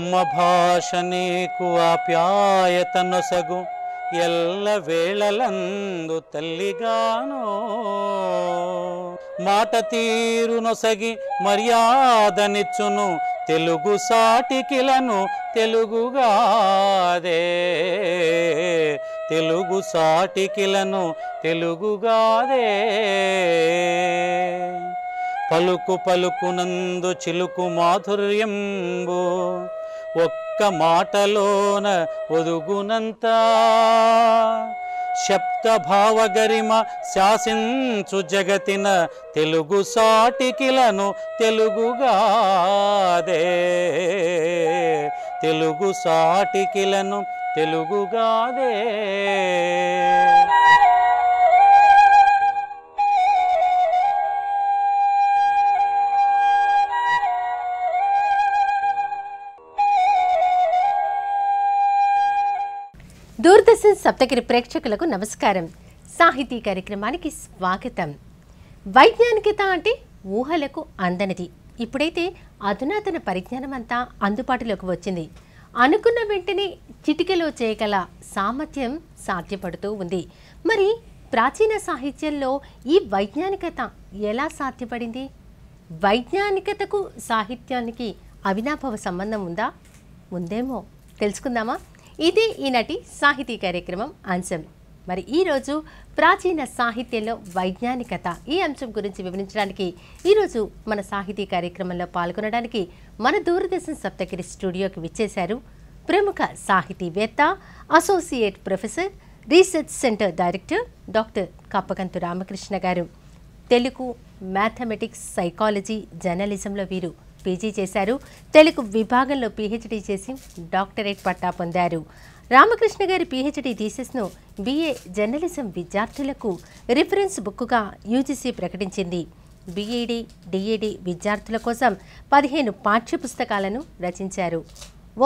భాష ನಮ್ಮ ಭಾಷನೆ ಆಪ್ಯಾಯತನೊಸಗು ಎಲ್ಲ ವೇಳಲಂದು ತಲ್ಲಿಗಾನೋ మాట తీరునొసగి మర్యాదనిచ్చును తెలుగు సాటికిలను తెలుగుగాదే తెలుగు సాటికిలను తెలుగుగాదే పలుకు పలుకునందు చిలుకు మాధుర్యంబు ఒక్క మాటలోన ఒదుగునంత శబ్ద గరిమ శాసించు జగతిన తెలుగు సాటికిలను తెలుగుగాదే తెలుగు సాటికిలను తెలుగుగాదే దూరదర్శన్ సప్తగిరి ప్రేక్షకులకు నమస్కారం సాహితీ కార్యక్రమానికి స్వాగతం వైజ్ఞానికత అంటే ఊహలకు అందనిది ఇప్పుడైతే అధునాతన పరిజ్ఞానం అంతా అందుబాటులోకి వచ్చింది అనుకున్న వెంటనే చిటికలో చేయగల సామర్థ్యం సాధ్యపడుతూ ఉంది మరి ప్రాచీన సాహిత్యంలో ఈ వైజ్ఞానికత ఎలా సాధ్యపడింది వైజ్ఞానికతకు సాహిత్యానికి అవినాభవ సంబంధం ఉందా ఉందేమో తెలుసుకుందామా ఇది ఈనాటి సాహితీ కార్యక్రమం అంశం మరి ఈరోజు ప్రాచీన సాహిత్యంలో వైజ్ఞానికత ఈ అంశం గురించి వివరించడానికి ఈరోజు మన సాహితీ కార్యక్రమంలో పాల్గొనడానికి మన దూరదర్శన్ సప్తగిరి స్టూడియోకి విచ్చేశారు ప్రముఖ సాహితీవేత్త associate professor research centre director doctor Kappakantu Ramakrishna garu Telugu mathematics psychology జర్నలిజంలో వీరు పీజీ చేశారు తెలుగు విభాగంలో పీహెచ్డీ చేసి డాక్టరేట్ పట్టా పొందారు రామకృష్ణ గారి పీహెచ్డీ థీసెస్ను బీఏ జర్నలిజం విద్యార్థులకు రిఫరెన్స్ బుక్గా యూజీసీ ప్రకటించింది బీఈడీ డిఈడి విద్యార్థుల కోసం పదిహేను పాఠ్యపుస్తకాలను రచించారు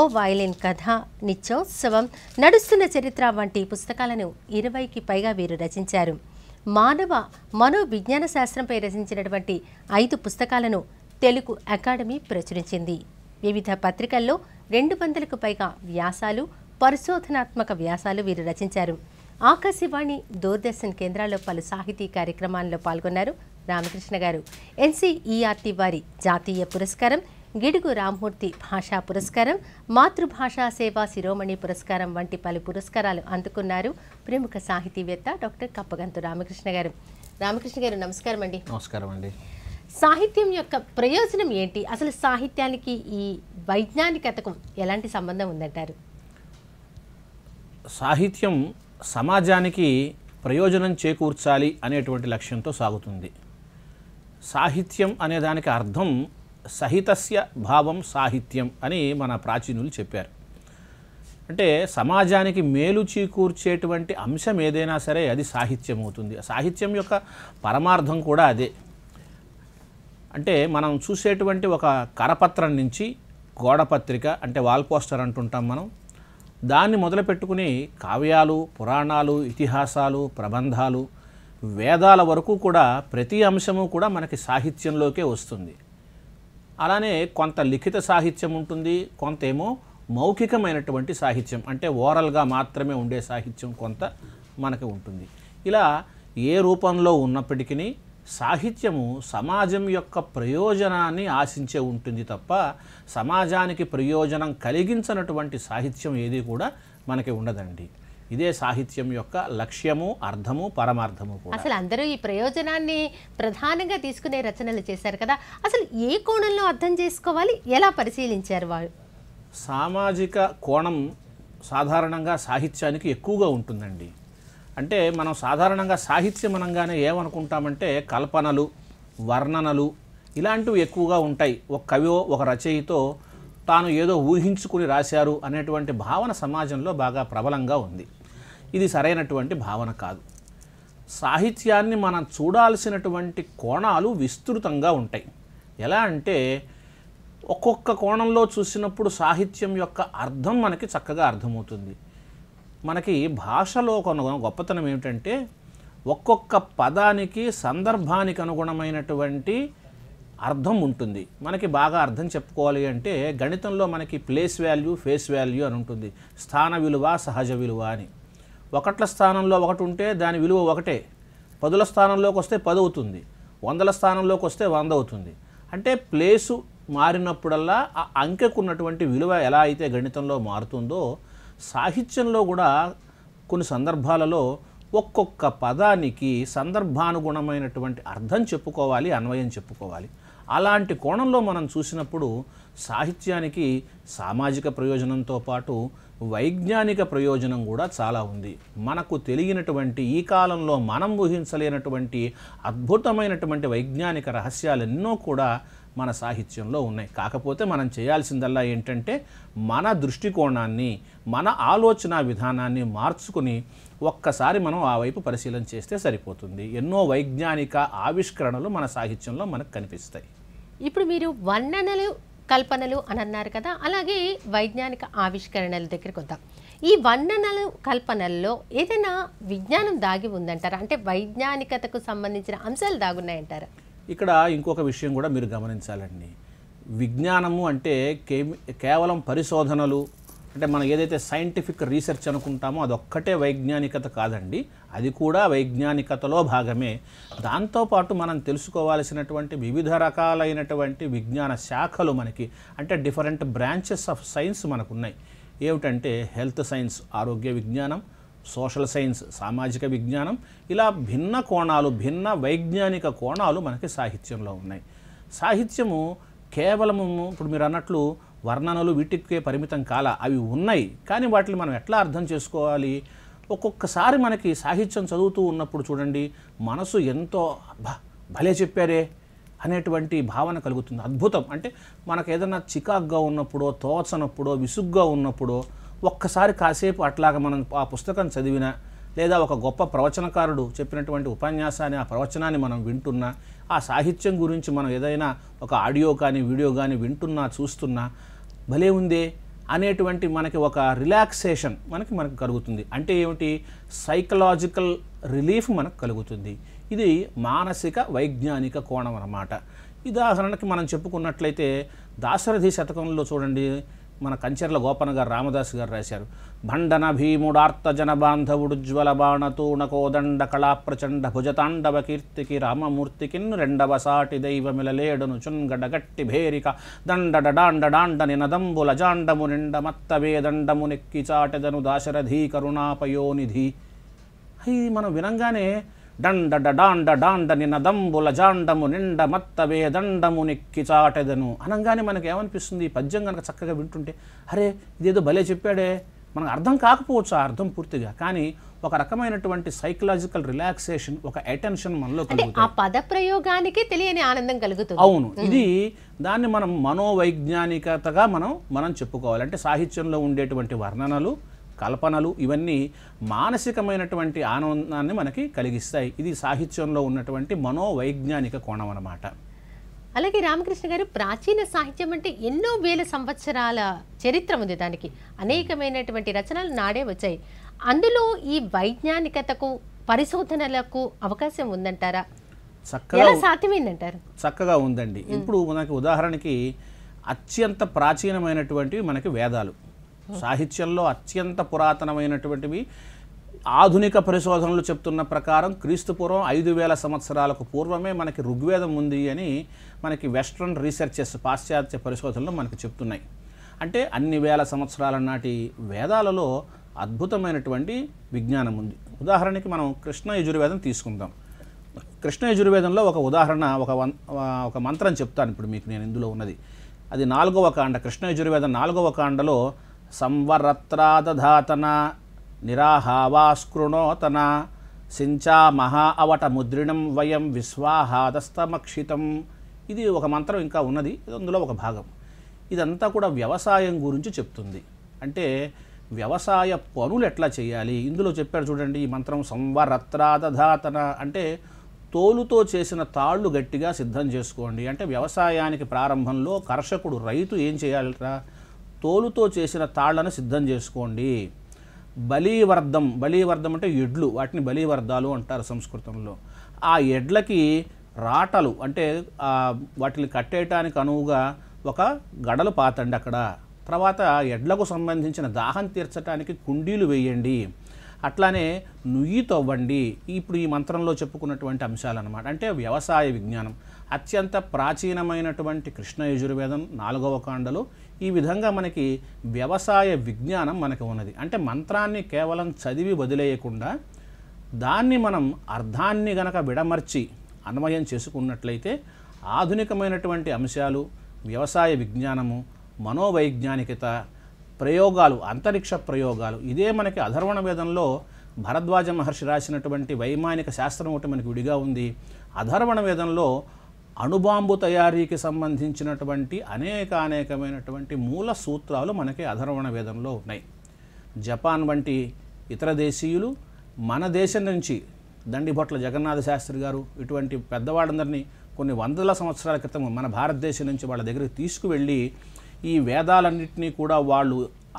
ఓ వాయలిన్ కథ నిత్యోత్సవం నడుస్తున్న చరిత్ర వంటి పుస్తకాలను ఇరవైకి పైగా వీరు రచించారు మానవ మనోవిజ్ఞాన శాస్త్రంపై రచించినటువంటి ఐదు పుస్తకాలను తెలుగు అకాడమీ ప్రచురించింది వివిధ పత్రికల్లో రెండు వందలకు పైగా వ్యాసాలు పరిశోధనాత్మక వ్యాసాలు వీరు రచించారు ఆకాశవాణి దూరదర్శన్ కేంద్రాల్లో పలు సాహితీ కార్యక్రమాల్లో పాల్గొన్నారు రామకృష్ణ గారు ఎన్సీఈఆర్టీ వారి జాతీయ పురస్కారం గిడుగు రామ్మూర్తి భాషా పురస్కారం మాతృభాషా సేవా శిరోమణి పురస్కారం వంటి పలు పురస్కారాలు అందుకున్నారు ప్రముఖ సాహితీవేత్త డాక్టర్ కప్పగంతు రామకృష్ణ గారు రామకృష్ణ గారు నమస్కారం అండి నమస్కారం అండి సాహిత్యం యొక్క ప్రయోజనం ఏంటి అసలు సాహిత్యానికి ఈ వైజ్ఞానికతకు ఎలాంటి సంబంధం ఉందంటారు సాహిత్యం సమాజానికి ప్రయోజనం చేకూర్చాలి అనేటువంటి లక్ష్యంతో సాగుతుంది సాహిత్యం అనే దానికి అర్థం సహితస్య భావం సాహిత్యం అని మన ప్రాచీనులు చెప్పారు అంటే సమాజానికి మేలు చేకూర్చేటువంటి అంశం ఏదైనా సరే అది సాహిత్యం అవుతుంది సాహిత్యం యొక్క పరమార్థం కూడా అదే అంటే మనం చూసేటువంటి ఒక కరపత్రం నుంచి గోడపత్రిక అంటే వాల్ పోస్టర్ అంటుంటాం మనం దాన్ని మొదలుపెట్టుకుని కావ్యాలు పురాణాలు ఇతిహాసాలు ప్రబంధాలు వేదాల వరకు కూడా ప్రతి అంశము కూడా మనకి సాహిత్యంలోకే వస్తుంది అలానే కొంత లిఖిత సాహిత్యం ఉంటుంది కొంత ఏమో మౌఖికమైనటువంటి సాహిత్యం అంటే ఓరల్గా మాత్రమే ఉండే సాహిత్యం కొంత మనకి ఉంటుంది ఇలా ఏ రూపంలో ఉన్నప్పటికీ సాహిత్యము సమాజం యొక్క ప్రయోజనాన్ని ఆశించే ఉంటుంది తప్ప సమాజానికి ప్రయోజనం కలిగించినటువంటి సాహిత్యం ఏది కూడా మనకి ఉండదండి ఇదే సాహిత్యం యొక్క లక్ష్యము అర్థము పరమార్థము అసలు అందరూ ఈ ప్రయోజనాన్ని ప్రధానంగా తీసుకునే రచనలు చేశారు కదా అసలు ఏ కోణంలో అర్థం చేసుకోవాలి ఎలా పరిశీలించారు వారు సామాజిక కోణం సాధారణంగా సాహిత్యానికి ఎక్కువగా ఉంటుందండి అంటే మనం సాధారణంగా సాహిత్యం అనగానే ఏమనుకుంటామంటే కల్పనలు వర్ణనలు ఇలాంటివి ఎక్కువగా ఉంటాయి ఒక కవియో ఒక రచయితో తాను ఏదో ఊహించుకుని రాశారు అనేటువంటి భావన సమాజంలో బాగా ప్రబలంగా ఉంది ఇది సరైనటువంటి భావన కాదు సాహిత్యాన్ని మనం చూడాల్సినటువంటి కోణాలు విస్తృతంగా ఉంటాయి ఎలా అంటే ఒక్కొక్క కోణంలో చూసినప్పుడు సాహిత్యం యొక్క అర్థం మనకి చక్కగా అర్థమవుతుంది మనకి భాషలో కొన గొప్పతనం ఏమిటంటే ఒక్కొక్క పదానికి సందర్భానికి అనుగుణమైనటువంటి అర్థం ఉంటుంది మనకి బాగా అర్థం చెప్పుకోవాలి అంటే గణితంలో మనకి ప్లేస్ వాల్యూ ఫేస్ వాల్యూ అని ఉంటుంది స్థాన విలువ సహజ విలువ అని ఒకట్ల స్థానంలో ఒకటి ఉంటే దాని విలువ ఒకటే పదుల స్థానంలోకి వస్తే పది అవుతుంది వందల స్థానంలోకి వస్తే వంద అవుతుంది అంటే ప్లేసు మారినప్పుడల్లా ఆ అంకెకున్నటువంటి విలువ ఎలా అయితే గణితంలో మారుతుందో సాహిత్యంలో కూడా కొన్ని సందర్భాలలో ఒక్కొక్క పదానికి సందర్భానుగుణమైనటువంటి అర్థం చెప్పుకోవాలి అన్వయం చెప్పుకోవాలి అలాంటి కోణంలో మనం చూసినప్పుడు సాహిత్యానికి సామాజిక ప్రయోజనంతో పాటు వైజ్ఞానిక ప్రయోజనం కూడా చాలా ఉంది మనకు తెలియనటువంటి ఈ కాలంలో మనం ఊహించలేనటువంటి అద్భుతమైనటువంటి వైజ్ఞానిక రహస్యాలు ఎన్నో కూడా మన సాహిత్యంలో ఉన్నాయి కాకపోతే మనం చేయాల్సిందల్లా ఏంటంటే మన దృష్టికోణాన్ని మన ఆలోచన విధానాన్ని మార్చుకుని ఒక్కసారి మనం ఆ వైపు పరిశీలన చేస్తే సరిపోతుంది ఎన్నో వైజ్ఞానిక ఆవిష్కరణలు మన సాహిత్యంలో మనకు కనిపిస్తాయి ఇప్పుడు మీరు వర్ణనలు కల్పనలు అని అన్నారు కదా అలాగే వైజ్ఞానిక ఆవిష్కరణల దగ్గరకు వద్దాం ఈ వర్ణనలు కల్పనల్లో ఏదైనా విజ్ఞానం దాగి ఉందంటారా అంటే వైజ్ఞానికతకు సంబంధించిన అంశాలు దాగున్నాయంటారు ఇక్కడ ఇంకొక విషయం కూడా మీరు గమనించాలండి విజ్ఞానము అంటే కేవలం పరిశోధనలు అంటే మనం ఏదైతే సైంటిఫిక్ రీసెర్చ్ అనుకుంటామో అదొక్కటే వైజ్ఞానికత కాదండి అది కూడా వైజ్ఞానికతలో భాగమే దాంతోపాటు మనం తెలుసుకోవాల్సినటువంటి వివిధ రకాలైనటువంటి విజ్ఞాన శాఖలు మనకి అంటే డిఫరెంట్ బ్రాంచెస్ ఆఫ్ సైన్స్ మనకున్నాయి ఏమిటంటే హెల్త్ సైన్స్ ఆరోగ్య విజ్ఞానం సోషల్ సైన్స్ సామాజిక విజ్ఞానం ఇలా భిన్న కోణాలు భిన్న వైజ్ఞానిక కోణాలు మనకి సాహిత్యంలో ఉన్నాయి సాహిత్యము కేవలము ఇప్పుడు మీరు అన్నట్లు వర్ణనలు వీటికే పరిమితం కాల అవి ఉన్నాయి కానీ వాటిని మనం ఎట్లా అర్థం చేసుకోవాలి ఒక్కొక్కసారి మనకి సాహిత్యం చదువుతూ ఉన్నప్పుడు చూడండి మనసు ఎంతో భలే చెప్పారే అనేటువంటి భావన కలుగుతుంది అద్భుతం అంటే మనకు ఏదైనా చికాగ్గా ఉన్నప్పుడో తోచనప్పుడో విసుగ్గా ఉన్నప్పుడో ఒక్కసారి కాసేపు అట్లాగ మనం ఆ పుస్తకం చదివిన లేదా ఒక గొప్ప ప్రవచనకారుడు చెప్పినటువంటి ఉపన్యాసాన్ని ఆ ప్రవచనాన్ని మనం వింటున్నా ఆ సాహిత్యం గురించి మనం ఏదైనా ఒక ఆడియో కానీ వీడియో కానీ వింటున్నా చూస్తున్నా భలే ఉందే అనేటువంటి మనకి ఒక రిలాక్సేషన్ మనకి మనకు కలుగుతుంది అంటే ఏమిటి సైకలాజికల్ రిలీఫ్ మనకు కలుగుతుంది ఇది మానసిక వైజ్ఞానిక కోణం అన్నమాట ఉదాహరణకి మనం చెప్పుకున్నట్లయితే దాశరథి శతకంలో చూడండి మన కంచెర్ల గోపన గారు రామదాస్ గారు రాశారు భండన భీముడార్త జనబాంధవుడు జ్వల బాణతూణకోదండ కళాప్రచండ భుజతాండవ కీర్తికి రామమూర్తికిన్ రెండవ సాటి దైవమిలలేడును గట్టి భేరిక దండడడాండడాండ నినదంబుల జాండము నిండ మత్తవేదండము నెక్కి చాటెదను దాశరథీ కరుణాపయోనిధి అయి మనం వినంగానే డండ డాండ డాండ నిన్న దంబుల జాండము నిండ మత్త వేదండము నెక్కి చాటెదను అనగానే మనకి ఏమనిపిస్తుంది పద్యం కనుక చక్కగా వింటుంటే అరే ఇదేదో భలే చెప్పాడే మనకు అర్థం కాకపోవచ్చు ఆ అర్థం పూర్తిగా కానీ ఒక రకమైనటువంటి సైకలాజికల్ రిలాక్సేషన్ ఒక అటెన్షన్ మనలో కలుగుతుంది పద ప్రయోగానికి తెలియని ఆనందం కలుగుతుంది అవును ఇది దాన్ని మనం మనోవైజ్ఞానికతగా మనం మనం చెప్పుకోవాలి అంటే సాహిత్యంలో ఉండేటువంటి వర్ణనలు కల్పనలు ఇవన్నీ మానసికమైనటువంటి ఆనందాన్ని మనకి కలిగిస్తాయి ఇది సాహిత్యంలో ఉన్నటువంటి మనోవైజ్ఞానిక కోణం అన్నమాట అలాగే రామకృష్ణ గారు ప్రాచీన సాహిత్యం అంటే ఎన్నో వేల సంవత్సరాల చరిత్ర ఉంది దానికి అనేకమైనటువంటి రచనలు నాడే వచ్చాయి అందులో ఈ వైజ్ఞానికతకు పరిశోధనలకు అవకాశం ఉందంటారా చక్కగా సాధ్యమైందంటారు చక్కగా ఉందండి ఇప్పుడు మనకి ఉదాహరణకి అత్యంత ప్రాచీనమైనటువంటివి మనకి వేదాలు సాహిత్యంలో అత్యంత పురాతనమైనటువంటివి ఆధునిక పరిశోధనలు చెప్తున్న ప్రకారం క్రీస్తుపూర్వం ఐదు వేల సంవత్సరాలకు పూర్వమే మనకి ఋగ్వేదం ఉంది అని మనకి వెస్ట్రన్ రీసెర్చెస్ పాశ్చాత్య పరిశోధనలు మనకు చెప్తున్నాయి అంటే అన్ని వేల సంవత్సరాల నాటి వేదాలలో అద్భుతమైనటువంటి విజ్ఞానం ఉంది ఉదాహరణకి మనం కృష్ణ యజుర్వేదం తీసుకుందాం కృష్ణ యజుర్వేదంలో ఒక ఉదాహరణ ఒక ఒక మంత్రం చెప్తాను ఇప్పుడు మీకు నేను ఇందులో ఉన్నది అది నాలుగవ కాండ కృష్ణ యజుర్వేదం నాలుగవ కాండలో సంవరత్రాదధాతన నిరాహావాస్కృణోతన మహా అవట ముద్రిణం వయం విశ్వాహాదస్తమక్షితం ఇది ఒక మంత్రం ఇంకా ఉన్నది అందులో ఒక భాగం ఇదంతా కూడా వ్యవసాయం గురించి చెప్తుంది అంటే వ్యవసాయ పనులు ఎట్లా చేయాలి ఇందులో చెప్పారు చూడండి ఈ మంత్రం సంవరత్రాదధాతన అంటే తోలుతో చేసిన తాళ్ళు గట్టిగా సిద్ధం చేసుకోండి అంటే వ్యవసాయానికి ప్రారంభంలో కర్షకుడు రైతు ఏం చేయాలరా తోలుతో చేసిన తాళ్లను సిద్ధం చేసుకోండి బలీవర్ధం బలీవర్ధం అంటే ఎడ్లు వాటిని బలీవర్ధాలు అంటారు సంస్కృతంలో ఆ ఎడ్లకి రాటలు అంటే వాటిని కట్టేయటానికి అనువుగా ఒక గడలు పాతండి అక్కడ తర్వాత ఎడ్లకు సంబంధించిన దాహం తీర్చడానికి కుండీలు వేయండి అట్లానే నుయ్యి తవ్వండి ఇప్పుడు ఈ మంత్రంలో చెప్పుకున్నటువంటి అంశాలన్నమాట అంటే వ్యవసాయ విజ్ఞానం అత్యంత ప్రాచీనమైనటువంటి కృష్ణ యజుర్వేదం నాలుగవ కాండలో ఈ విధంగా మనకి వ్యవసాయ విజ్ఞానం మనకు ఉన్నది అంటే మంత్రాన్ని కేవలం చదివి వదిలేయకుండా దాన్ని మనం అర్థాన్ని గనక విడమర్చి అన్వయం చేసుకున్నట్లయితే ఆధునికమైనటువంటి అంశాలు వ్యవసాయ విజ్ఞానము మనోవైజ్ఞానికత ప్రయోగాలు అంతరిక్ష ప్రయోగాలు ఇదే మనకి అధర్వణ వేదంలో భరద్వాజ మహర్షి రాసినటువంటి వైమానిక శాస్త్రం ఒకటి మనకి విడిగా ఉంది అధర్వణ వేదంలో అణుబాంబు తయారీకి సంబంధించినటువంటి అనేక అనేకమైనటువంటి మూల సూత్రాలు మనకి అధర్వణ వేదంలో ఉన్నాయి జపాన్ వంటి ఇతర దేశీయులు మన దేశం నుంచి దండిభొట్ల జగన్నాథ శాస్త్రి గారు ఇటువంటి పెద్దవాళ్ళందరినీ కొన్ని వందల సంవత్సరాల క్రితం మన భారతదేశం నుంచి వాళ్ళ దగ్గరికి తీసుకువెళ్ళి ఈ వేదాలన్నింటినీ కూడా వాళ్ళు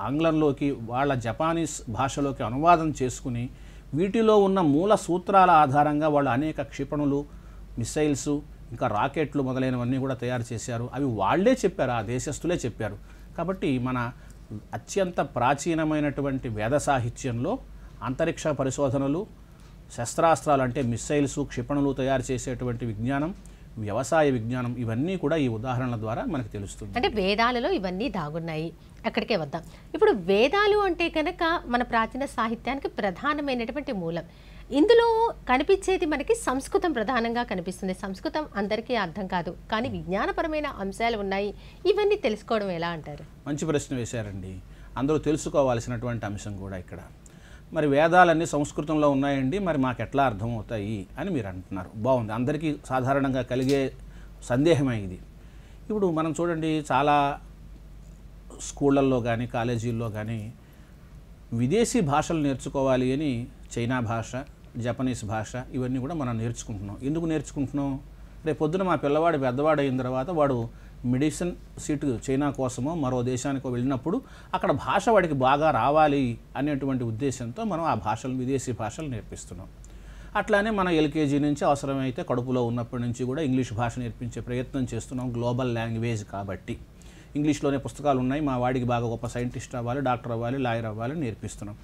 ఆంగ్లంలోకి వాళ్ళ జపానీస్ భాషలోకి అనువాదం చేసుకుని వీటిలో ఉన్న మూల సూత్రాల ఆధారంగా వాళ్ళు అనేక క్షిపణులు మిసైల్సు ఇంకా రాకెట్లు మొదలైనవన్నీ కూడా తయారు చేశారు అవి వాళ్లే చెప్పారు ఆ దేశస్థులే చెప్పారు కాబట్టి మన అత్యంత ప్రాచీనమైనటువంటి వేద సాహిత్యంలో అంతరిక్ష పరిశోధనలు శస్త్రాస్త్రాలు అంటే మిస్సైల్స్ క్షిపణులు తయారు చేసేటువంటి విజ్ఞానం వ్యవసాయ విజ్ఞానం ఇవన్నీ కూడా ఈ ఉదాహరణల ద్వారా మనకు తెలుస్తుంది అంటే వేదాలలో ఇవన్నీ దాగున్నాయి అక్కడికే వద్దాం ఇప్పుడు వేదాలు అంటే కనుక మన ప్రాచీన సాహిత్యానికి ప్రధానమైనటువంటి మూలం ఇందులో కనిపించేది మనకి సంస్కృతం ప్రధానంగా కనిపిస్తుంది సంస్కృతం అందరికీ అర్థం కాదు కానీ విజ్ఞానపరమైన అంశాలు ఉన్నాయి ఇవన్నీ తెలుసుకోవడం ఎలా అంటారు మంచి ప్రశ్న వేశారండి అందరూ తెలుసుకోవాల్సినటువంటి అంశం కూడా ఇక్కడ మరి వేదాలన్నీ సంస్కృతంలో ఉన్నాయండి మరి మాకు ఎట్లా అర్థమవుతాయి అని మీరు అంటున్నారు బాగుంది అందరికీ సాధారణంగా కలిగే సందేహమే ఇది ఇప్పుడు మనం చూడండి చాలా స్కూళ్ళల్లో కానీ కాలేజీల్లో కానీ విదేశీ భాషలు నేర్చుకోవాలి అని చైనా భాష జపనీస్ భాష ఇవన్నీ కూడా మనం నేర్చుకుంటున్నాం ఎందుకు నేర్చుకుంటున్నాం రేపు పొద్దున మా పిల్లవాడు పెద్దవాడు అయిన తర్వాత వాడు మెడిసిన్ సీటు చైనా కోసమో మరో దేశానికో వెళ్ళినప్పుడు అక్కడ భాష వాడికి బాగా రావాలి అనేటువంటి ఉద్దేశంతో మనం ఆ భాషలు విదేశీ భాషలు నేర్పిస్తున్నాం అట్లానే మన ఎల్కేజీ నుంచి అవసరమైతే కడుపులో ఉన్నప్పటి నుంచి కూడా ఇంగ్లీష్ భాష నేర్పించే ప్రయత్నం చేస్తున్నాం గ్లోబల్ లాంగ్వేజ్ కాబట్టి ఇంగ్లీష్లోనే పుస్తకాలు ఉన్నాయి మా వాడికి బాగా గొప్ప సైంటిస్ట్ అవ్వాలి డాక్టర్ అవ్వాలి లాయర్ అవ్వాలి నేర్పిస్తున్నాం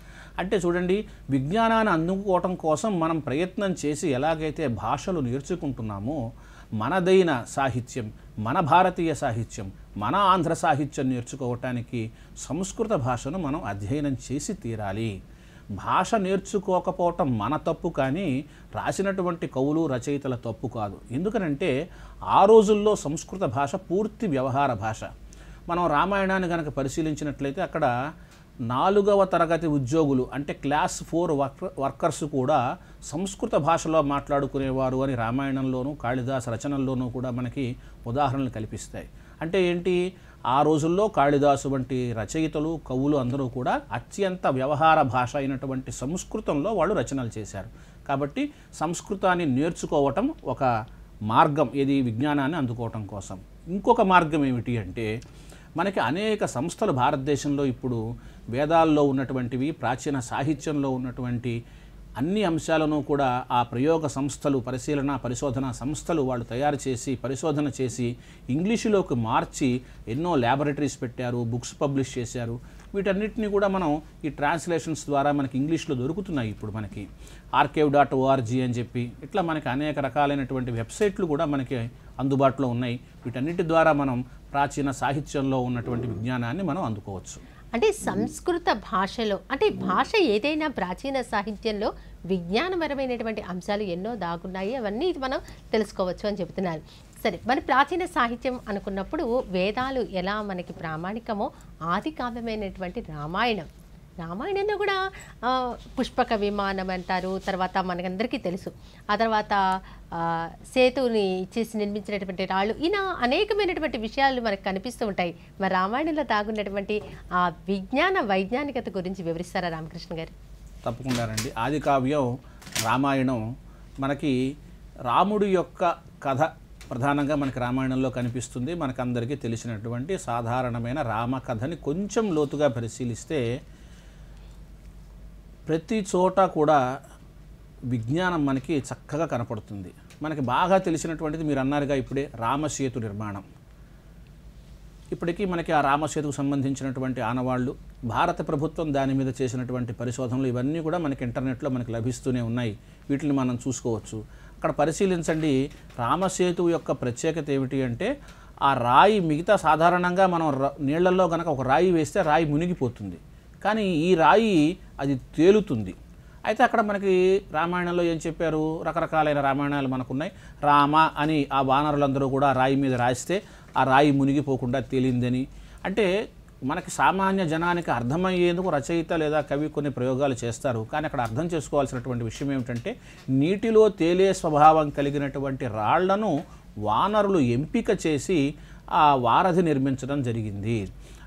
అంటే చూడండి విజ్ఞానాన్ని అందుకోవటం కోసం మనం ప్రయత్నం చేసి ఎలాగైతే భాషలు నేర్చుకుంటున్నామో మనదైన సాహిత్యం మన భారతీయ సాహిత్యం మన ఆంధ్ర సాహిత్యం నేర్చుకోవటానికి సంస్కృత భాషను మనం అధ్యయనం చేసి తీరాలి భాష నేర్చుకోకపోవటం మన తప్పు కానీ రాసినటువంటి కవులు రచయితల తప్పు కాదు ఎందుకనంటే ఆ రోజుల్లో సంస్కృత భాష పూర్తి వ్యవహార భాష మనం రామాయణాన్ని కనుక పరిశీలించినట్లయితే అక్కడ నాలుగవ తరగతి ఉద్యోగులు అంటే క్లాస్ ఫోర్ వర్కర్స్ కూడా సంస్కృత భాషలో మాట్లాడుకునేవారు అని రామాయణంలోనూ కాళిదాస్ రచనల్లోనూ కూడా మనకి ఉదాహరణలు కల్పిస్తాయి అంటే ఏంటి ఆ రోజుల్లో కాళిదాసు వంటి రచయితలు కవులు అందరూ కూడా అత్యంత వ్యవహార భాష అయినటువంటి సంస్కృతంలో వాళ్ళు రచనలు చేశారు కాబట్టి సంస్కృతాన్ని నేర్చుకోవటం ఒక మార్గం ఇది విజ్ఞానాన్ని అందుకోవటం కోసం ఇంకొక మార్గం ఏమిటి అంటే మనకి అనేక సంస్థలు భారతదేశంలో ఇప్పుడు వేదాల్లో ఉన్నటువంటివి ప్రాచీన సాహిత్యంలో ఉన్నటువంటి అన్ని అంశాలను కూడా ఆ ప్రయోగ సంస్థలు పరిశీలన పరిశోధన సంస్థలు వాళ్ళు తయారు చేసి పరిశోధన చేసి ఇంగ్లీషులోకి మార్చి ఎన్నో ల్యాబొరేటరీస్ పెట్టారు బుక్స్ పబ్లిష్ చేశారు వీటన్నిటిని కూడా మనం ఈ ట్రాన్స్లేషన్స్ ద్వారా మనకి ఇంగ్లీష్లో దొరుకుతున్నాయి ఇప్పుడు మనకి ఆర్కేవ్ డాట్ ఓఆర్జీ అని చెప్పి ఇట్లా మనకి అనేక రకాలైనటువంటి వెబ్సైట్లు కూడా మనకి అందుబాటులో ఉన్నాయి వీటన్నిటి ద్వారా మనం ప్రాచీన సాహిత్యంలో ఉన్నటువంటి విజ్ఞానాన్ని మనం అందుకోవచ్చు అంటే సంస్కృత భాషలో అంటే భాష ఏదైనా ప్రాచీన సాహిత్యంలో విజ్ఞానపరమైనటువంటి అంశాలు ఎన్నో దాగున్నాయి అవన్నీ మనం తెలుసుకోవచ్చు అని చెబుతున్నారు సరే మరి ప్రాచీన సాహిత్యం అనుకున్నప్పుడు వేదాలు ఎలా మనకి ప్రామాణికమో ఆది కావ్యమైనటువంటి రామాయణం రామాయణంలో కూడా పుష్పక విమానం అంటారు తర్వాత మనకందరికీ తెలుసు ఆ తర్వాత సేతుని ఇచ్చేసి నిర్మించినటువంటి రాళ్ళు ఇలా అనేకమైనటువంటి విషయాలు మనకు కనిపిస్తూ ఉంటాయి మరి రామాయణంలో తాగున్నటువంటి ఆ విజ్ఞాన వైజ్ఞానికత గురించి వివరిస్తారా రామకృష్ణ గారు తప్పకుండా రండి ఆది కావ్యం రామాయణం మనకి రాముడు యొక్క కథ ప్రధానంగా మనకి రామాయణంలో కనిపిస్తుంది మనకందరికీ తెలిసినటువంటి సాధారణమైన రామకథని కొంచెం లోతుగా పరిశీలిస్తే ప్రతి చోట కూడా విజ్ఞానం మనకి చక్కగా కనపడుతుంది మనకి బాగా తెలిసినటువంటిది మీరు అన్నారుగా ఇప్పుడే రామసేతు నిర్మాణం ఇప్పటికీ మనకి ఆ రామసేతుకు సంబంధించినటువంటి ఆనవాళ్ళు భారత ప్రభుత్వం దాని మీద చేసినటువంటి పరిశోధనలు ఇవన్నీ కూడా మనకి ఇంటర్నెట్లో మనకి లభిస్తూనే ఉన్నాయి వీటిని మనం చూసుకోవచ్చు అక్కడ పరిశీలించండి రామసేతు యొక్క ప్రత్యేకత ఏమిటి అంటే ఆ రాయి మిగతా సాధారణంగా మనం నీళ్లలో కనుక ఒక రాయి వేస్తే రాయి మునిగిపోతుంది కానీ ఈ రాయి అది తేలుతుంది అయితే అక్కడ మనకి రామాయణంలో ఏం చెప్పారు రకరకాలైన రామాయణాలు మనకున్నాయి రామ అని ఆ వానరులందరూ కూడా రాయి మీద రాస్తే ఆ రాయి మునిగిపోకుండా తేలిందని అంటే మనకి సామాన్య జనానికి అర్థమయ్యేందుకు రచయిత లేదా కవి కొన్ని ప్రయోగాలు చేస్తారు కానీ అక్కడ అర్థం చేసుకోవాల్సినటువంటి విషయం ఏమిటంటే నీటిలో తేలే స్వభావం కలిగినటువంటి రాళ్లను వానరులు ఎంపిక చేసి ఆ వారధి నిర్మించడం జరిగింది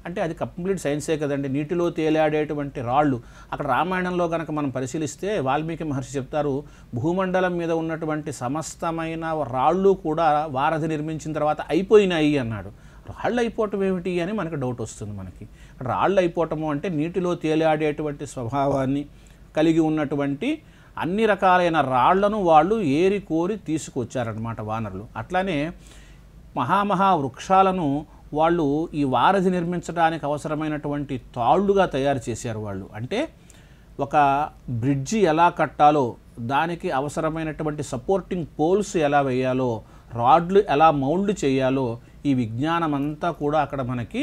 అంటే అది కంప్లీట్ సైన్సే కదండి నీటిలో తేలాడేటువంటి రాళ్ళు అక్కడ రామాయణంలో కనుక మనం పరిశీలిస్తే వాల్మీకి మహర్షి చెప్తారు భూమండలం మీద ఉన్నటువంటి సమస్తమైన రాళ్ళు కూడా వారధి నిర్మించిన తర్వాత అయిపోయినాయి అన్నాడు రాళ్ళు అయిపోవటం ఏమిటి అని మనకు డౌట్ వస్తుంది మనకి రాళ్ళు అయిపోవటము అంటే నీటిలో తేలాడేటువంటి స్వభావాన్ని కలిగి ఉన్నటువంటి అన్ని రకాలైన రాళ్లను వాళ్ళు ఏరి కోరి తీసుకొచ్చారనమాట వానరులు అట్లానే మహామహా వృక్షాలను వాళ్ళు ఈ వారధి నిర్మించడానికి అవసరమైనటువంటి తాళ్ళుగా తయారు చేశారు వాళ్ళు అంటే ఒక బ్రిడ్జి ఎలా కట్టాలో దానికి అవసరమైనటువంటి సపోర్టింగ్ పోల్స్ ఎలా వేయాలో రాడ్లు ఎలా మౌల్డ్ చేయాలో ఈ విజ్ఞానం అంతా కూడా అక్కడ మనకి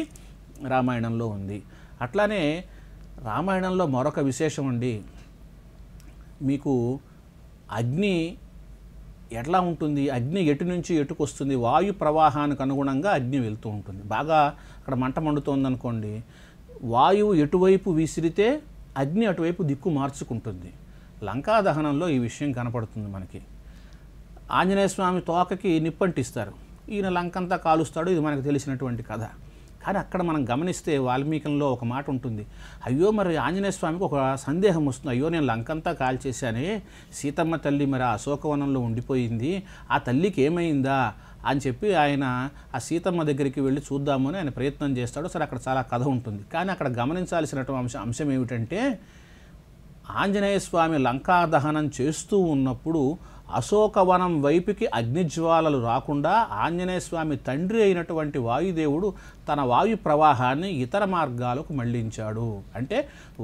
రామాయణంలో ఉంది అట్లానే రామాయణంలో మరొక విశేషం అండి మీకు అగ్ని ఎట్లా ఉంటుంది అగ్ని ఎటు నుంచి ఎటుకు వస్తుంది వాయు ప్రవాహానికి అనుగుణంగా అగ్ని వెళ్తూ ఉంటుంది బాగా అక్కడ మంట మండుతోందనుకోండి వాయువు ఎటువైపు విసిరితే అగ్ని అటువైపు దిక్కు మార్చుకుంటుంది లంకా దహనంలో ఈ విషయం కనపడుతుంది మనకి ఆంజనేయ స్వామి తోకకి నిప్పంటిస్తారు ఈయన లంకంతా కాలుస్తాడు ఇది మనకు తెలిసినటువంటి కథ కానీ అక్కడ మనం గమనిస్తే వాల్మీకిలో ఒక మాట ఉంటుంది అయ్యో మరి ఆంజనేయ స్వామికి ఒక సందేహం వస్తుంది అయ్యో నేను లంకంతా కాల్చేశానే సీతమ్మ తల్లి మరి ఆ అశోకవనంలో ఉండిపోయింది ఆ తల్లికి ఏమైందా అని చెప్పి ఆయన ఆ సీతమ్మ దగ్గరికి వెళ్ళి చూద్దామని ఆయన ప్రయత్నం చేస్తాడు సరే అక్కడ చాలా కథ ఉంటుంది కానీ అక్కడ గమనించాల్సినటువంటి అంశం అంశం ఏమిటంటే ఆంజనేయ స్వామి లంకా దహనం చేస్తూ ఉన్నప్పుడు అశోకవనం వైపుకి అగ్నిజ్వాలలు రాకుండా ఆంజనేయ స్వామి తండ్రి అయినటువంటి వాయుదేవుడు తన వాయు ప్రవాహాన్ని ఇతర మార్గాలకు మళ్లించాడు అంటే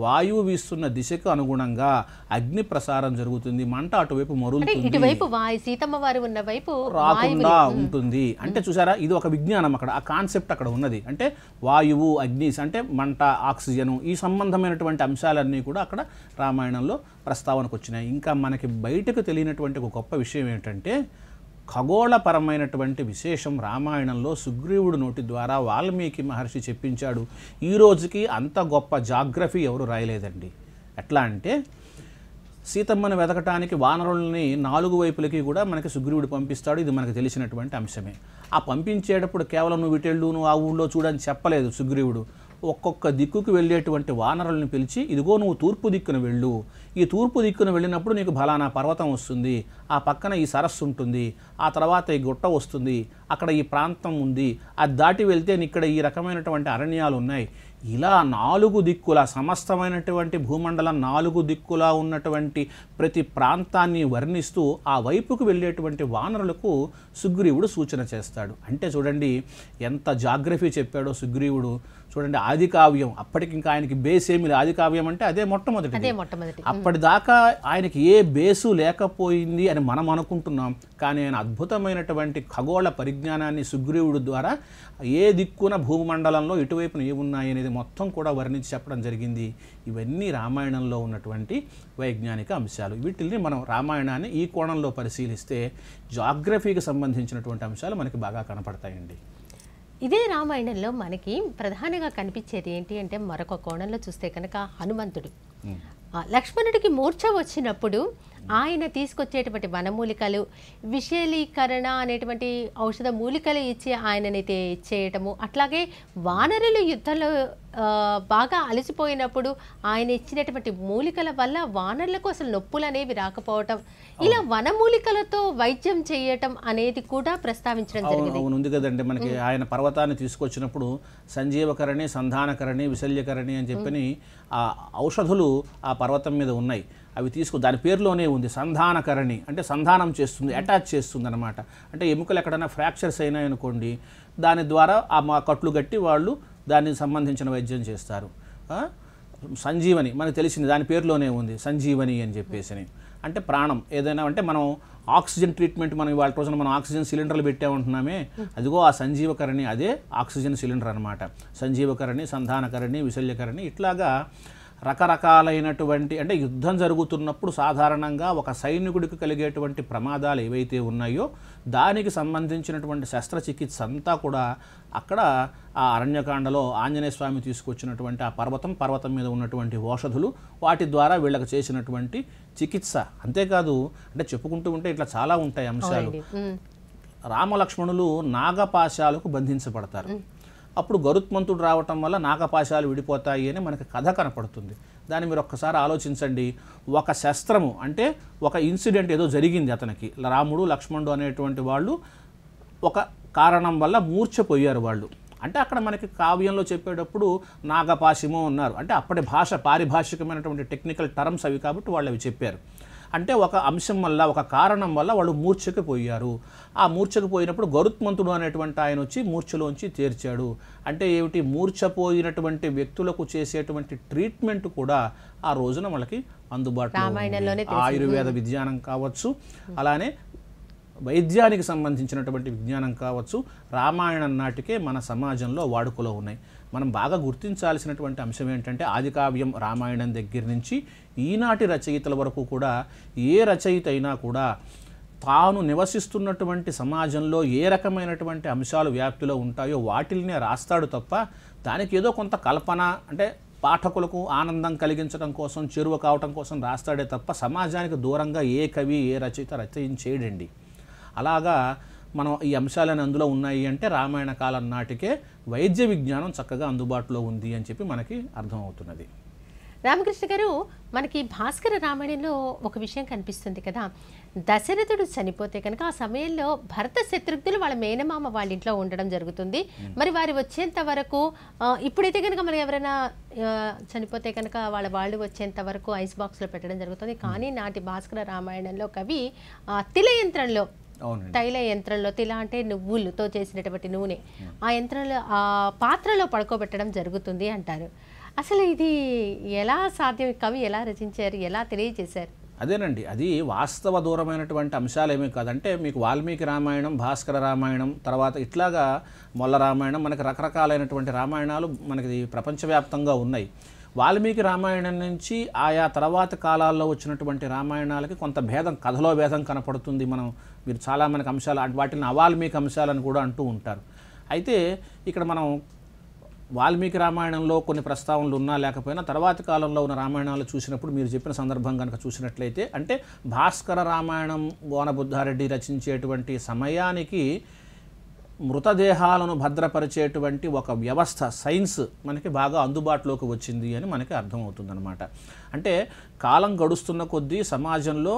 వాయువు వీస్తున్న దిశకు అనుగుణంగా అగ్ని ప్రసారం జరుగుతుంది మంట అటువైపు మరులుతుంది సీతమ్మ ఉన్న వైపు రాకుండా ఉంటుంది అంటే చూసారా ఇది ఒక విజ్ఞానం అక్కడ ఆ కాన్సెప్ట్ అక్కడ ఉన్నది అంటే వాయువు అగ్నిస్ అంటే మంట ఆక్సిజన్ ఈ సంబంధమైనటువంటి అంశాలన్నీ కూడా అక్కడ రామాయణంలో ప్రస్తావనకు వచ్చినాయి ఇంకా మనకి బయటకు తెలియనటువంటి ఒక గొప్ప విషయం ఏంటంటే ఖగోళపరమైనటువంటి విశేషం రామాయణంలో సుగ్రీవుడు నోటి ద్వారా వాల్మీకి మహర్షి చెప్పించాడు ఈ రోజుకి అంత గొప్ప జాగ్రఫీ ఎవరు రాయలేదండి ఎట్లా అంటే సీతమ్మను వెతకటానికి వానరుల్ని నాలుగు వైపులకి కూడా మనకి సుగ్రీవుడు పంపిస్తాడు ఇది మనకు తెలిసినటువంటి అంశమే ఆ పంపించేటప్పుడు కేవలం నువ్వు ఇటెళ్ళు నువ్వు ఆ ఊళ్ళో చూడని చెప్పలేదు సుగ్రీవుడు ఒక్కొక్క దిక్కుకు వెళ్ళేటువంటి వానరులను పిలిచి ఇదిగో నువ్వు తూర్పు దిక్కున వెళ్ళు ఈ తూర్పు దిక్కున వెళ్ళినప్పుడు నీకు బలానా పర్వతం వస్తుంది ఆ పక్కన ఈ సరస్సు ఉంటుంది ఆ తర్వాత ఈ గుట్ట వస్తుంది అక్కడ ఈ ప్రాంతం ఉంది అది దాటి వెళ్తే ఇక్కడ ఈ రకమైనటువంటి అరణ్యాలు ఉన్నాయి ఇలా నాలుగు దిక్కుల సమస్తమైనటువంటి భూమండలం నాలుగు దిక్కులా ఉన్నటువంటి ప్రతి ప్రాంతాన్ని వర్ణిస్తూ ఆ వైపుకు వెళ్ళేటువంటి వానరులకు సుగ్రీవుడు సూచన చేస్తాడు అంటే చూడండి ఎంత జాగ్రఫీ చెప్పాడో సుగ్రీవుడు చూడండి ఆది కావ్యం అప్పటికి ఇంకా ఆయనకి బేస్ ఏమి ఆది కావ్యం అంటే అదే మొట్టమొదటి అప్పటిదాకా ఆయనకి ఏ బేసు లేకపోయింది అని మనం అనుకుంటున్నాం కానీ ఆయన అద్భుతమైనటువంటి ఖగోళ పరిజ్ఞానాన్ని సుగ్రీవుడు ద్వారా ఏ దిక్కున భూమండలంలో ఇటువైపున ఏమున్నాయి అనేది మొత్తం కూడా వర్ణించి చెప్పడం జరిగింది ఇవన్నీ రామాయణంలో ఉన్నటువంటి వైజ్ఞానిక అంశాలు వీటిని మనం రామాయణాన్ని ఈ కోణంలో పరిశీలిస్తే జాగ్రఫీకి సంబంధించినటువంటి అంశాలు మనకి బాగా కనపడతాయండి ఇదే రామాయణంలో మనకి ప్రధానంగా కనిపించేది ఏంటి అంటే మరొక కోణంలో చూస్తే కనుక హనుమంతుడు లక్ష్మణుడికి మూర్ఛ వచ్చినప్పుడు ఆయన తీసుకొచ్చేటువంటి వనమూలికలు విషలీకరణ అనేటువంటి ఔషధ మూలికలు ఇచ్చి ఆయననైతే చేయటము అట్లాగే వానరులు యుద్ధంలో బాగా అలసిపోయినప్పుడు ఆయన ఇచ్చినటువంటి మూలికల వల్ల వానరులకు అసలు నొప్పులు అనేవి రాకపోవటం ఇలా వనమూలికలతో వైద్యం చేయటం అనేది కూడా ప్రస్తావించడం జరిగింది ఉంది కదండి మనకి ఆయన పర్వతాన్ని తీసుకొచ్చినప్పుడు సంజీవకరణి సంధానకరణి విశల్యకరణి అని చెప్పని ఆ ఔషధులు ఆ పర్వతం మీద ఉన్నాయి అవి తీసుకు దాని పేరులోనే ఉంది సంధానకరణి అంటే సంధానం చేస్తుంది అటాచ్ చేస్తుంది అనమాట అంటే ఎముకలు ఎక్కడైనా ఫ్రాక్చర్స్ అయినాయనుకోండి అనుకోండి దాని ద్వారా ఆ మా కట్లు కట్టి వాళ్ళు దానికి సంబంధించిన వైద్యం చేస్తారు సంజీవని మనకు తెలిసింది దాని పేరులోనే ఉంది సంజీవని అని చెప్పేసి అంటే ప్రాణం ఏదైనా అంటే మనం ఆక్సిజన్ ట్రీట్మెంట్ మనం ఇవాళ రోజున మనం ఆక్సిజన్ సిలిండర్లు పెట్టామంటున్నామే అదిగో ఆ సంజీవకరణి అదే ఆక్సిజన్ సిలిండర్ అనమాట సంజీవకరణి సంధానకరణి విశల్యకరణి ఇట్లాగా రకరకాలైనటువంటి అంటే యుద్ధం జరుగుతున్నప్పుడు సాధారణంగా ఒక సైనికుడికి కలిగేటువంటి ప్రమాదాలు ఏవైతే ఉన్నాయో దానికి సంబంధించినటువంటి శస్త్రచికిత్స అంతా కూడా అక్కడ ఆ అరణ్యకాండలో ఆంజనేయ స్వామి తీసుకొచ్చినటువంటి ఆ పర్వతం పర్వతం మీద ఉన్నటువంటి ఔషధులు వాటి ద్వారా వీళ్ళకి చేసినటువంటి చికిత్స అంతేకాదు అంటే చెప్పుకుంటూ ఉంటే ఇట్లా చాలా ఉంటాయి అంశాలు రామలక్ష్మణులు నాగపాశాలకు బంధించబడతారు అప్పుడు గరుత్మంతుడు రావటం వల్ల నాగపాశాలు విడిపోతాయి అని మనకి కథ కనపడుతుంది దాన్ని మీరు ఒక్కసారి ఆలోచించండి ఒక శస్త్రము అంటే ఒక ఇన్సిడెంట్ ఏదో జరిగింది అతనికి రాముడు లక్ష్మణుడు అనేటువంటి వాళ్ళు ఒక కారణం వల్ల మూర్ఛపోయారు వాళ్ళు అంటే అక్కడ మనకి కావ్యంలో చెప్పేటప్పుడు నాగపాశిమో ఉన్నారు అంటే అప్పటి భాష పారిభాషికమైనటువంటి టెక్నికల్ టర్మ్స్ అవి కాబట్టి వాళ్ళు అవి చెప్పారు అంటే ఒక అంశం వల్ల ఒక కారణం వల్ల వాళ్ళు మూర్ఛకి పోయారు ఆ మూర్ఛకు పోయినప్పుడు గరుత్మంతుడు అనేటువంటి ఆయన వచ్చి మూర్ఛలోంచి చేర్చాడు అంటే ఏమిటి మూర్ఛపోయినటువంటి వ్యక్తులకు చేసేటువంటి ట్రీట్మెంట్ కూడా ఆ రోజున వాళ్ళకి అందుబాటులో ఆయుర్వేద విజ్ఞానం కావచ్చు అలానే వైద్యానికి సంబంధించినటువంటి విజ్ఞానం కావచ్చు రామాయణం నాటికే మన సమాజంలో వాడుకలో ఉన్నాయి మనం బాగా గుర్తించాల్సినటువంటి అంశం ఏంటంటే ఆదికావ్యం రామాయణం దగ్గర నుంచి ఈనాటి రచయితల వరకు కూడా ఏ రచయిత అయినా కూడా తాను నివసిస్తున్నటువంటి సమాజంలో ఏ రకమైనటువంటి అంశాలు వ్యాప్తిలో ఉంటాయో వాటిల్నే రాస్తాడు తప్ప దానికి ఏదో కొంత కల్పన అంటే పాఠకులకు ఆనందం కలిగించడం కోసం చేరువ కావటం కోసం రాస్తాడే తప్ప సమాజానికి దూరంగా ఏ కవి ఏ రచయిత రచయించేయడండి అలాగా మనం ఈ అంశాలను అందులో ఉన్నాయి అంటే రామాయణ కాలం నాటికే వైద్య విజ్ఞానం చక్కగా అందుబాటులో ఉంది అని చెప్పి మనకి అర్థమవుతున్నది రామకృష్ణ గారు మనకి భాస్కర రామాయణంలో ఒక విషయం కనిపిస్తుంది కదా దశరథుడు చనిపోతే కనుక ఆ సమయంలో భరత శత్రుఘ్నులు వాళ్ళ మేనమామ వాళ్ళ ఇంట్లో ఉండడం జరుగుతుంది మరి వారు వచ్చేంత వరకు ఇప్పుడైతే కనుక మనం ఎవరైనా చనిపోతే కనుక వాళ్ళ వాళ్ళు వచ్చేంత వరకు ఐస్ బాక్స్లో పెట్టడం జరుగుతుంది కానీ నాటి భాస్కర రామాయణంలో కవి తిలయంత్రంలో తైల యంత్రంలో తిలా అంటే నువ్వులతో చేసినటువంటి నూనె ఆ యంత్రంలో ఆ పాత్రలో పడుకోబెట్టడం జరుగుతుంది అంటారు అసలు ఇది ఎలా సాధ్యం కవి ఎలా రచించారు ఎలా తెలియజేశారు అదేనండి అది వాస్తవ దూరమైనటువంటి అంశాలు ఏమీ కాదంటే మీకు వాల్మీకి రామాయణం భాస్కర రామాయణం తర్వాత ఇట్లాగా మొల్ల రామాయణం మనకి రకరకాలైనటువంటి రామాయణాలు మనకి ప్రపంచవ్యాప్తంగా ఉన్నాయి వాల్మీకి రామాయణం నుంచి ఆయా తర్వాత కాలాల్లో వచ్చినటువంటి రామాయణాలకి కొంత భేదం కథలో భేదం కనపడుతుంది మనం మీరు చాలా మనకి అంశాలు వాటిని అవాల్మీకి అంశాలని కూడా అంటూ ఉంటారు అయితే ఇక్కడ మనం వాల్మీకి రామాయణంలో కొన్ని ప్రస్తావనలు ఉన్నా లేకపోయినా తర్వాతి కాలంలో ఉన్న రామాయణాలు చూసినప్పుడు మీరు చెప్పిన సందర్భం కనుక చూసినట్లయితే అంటే భాస్కర రామాయణం బోనబుద్ధారెడ్డి రచించేటువంటి సమయానికి మృతదేహాలను భద్రపరిచేటువంటి ఒక వ్యవస్థ సైన్స్ మనకి బాగా అందుబాటులోకి వచ్చింది అని మనకి అర్థమవుతుందనమాట అంటే కాలం గడుస్తున్న కొద్దీ సమాజంలో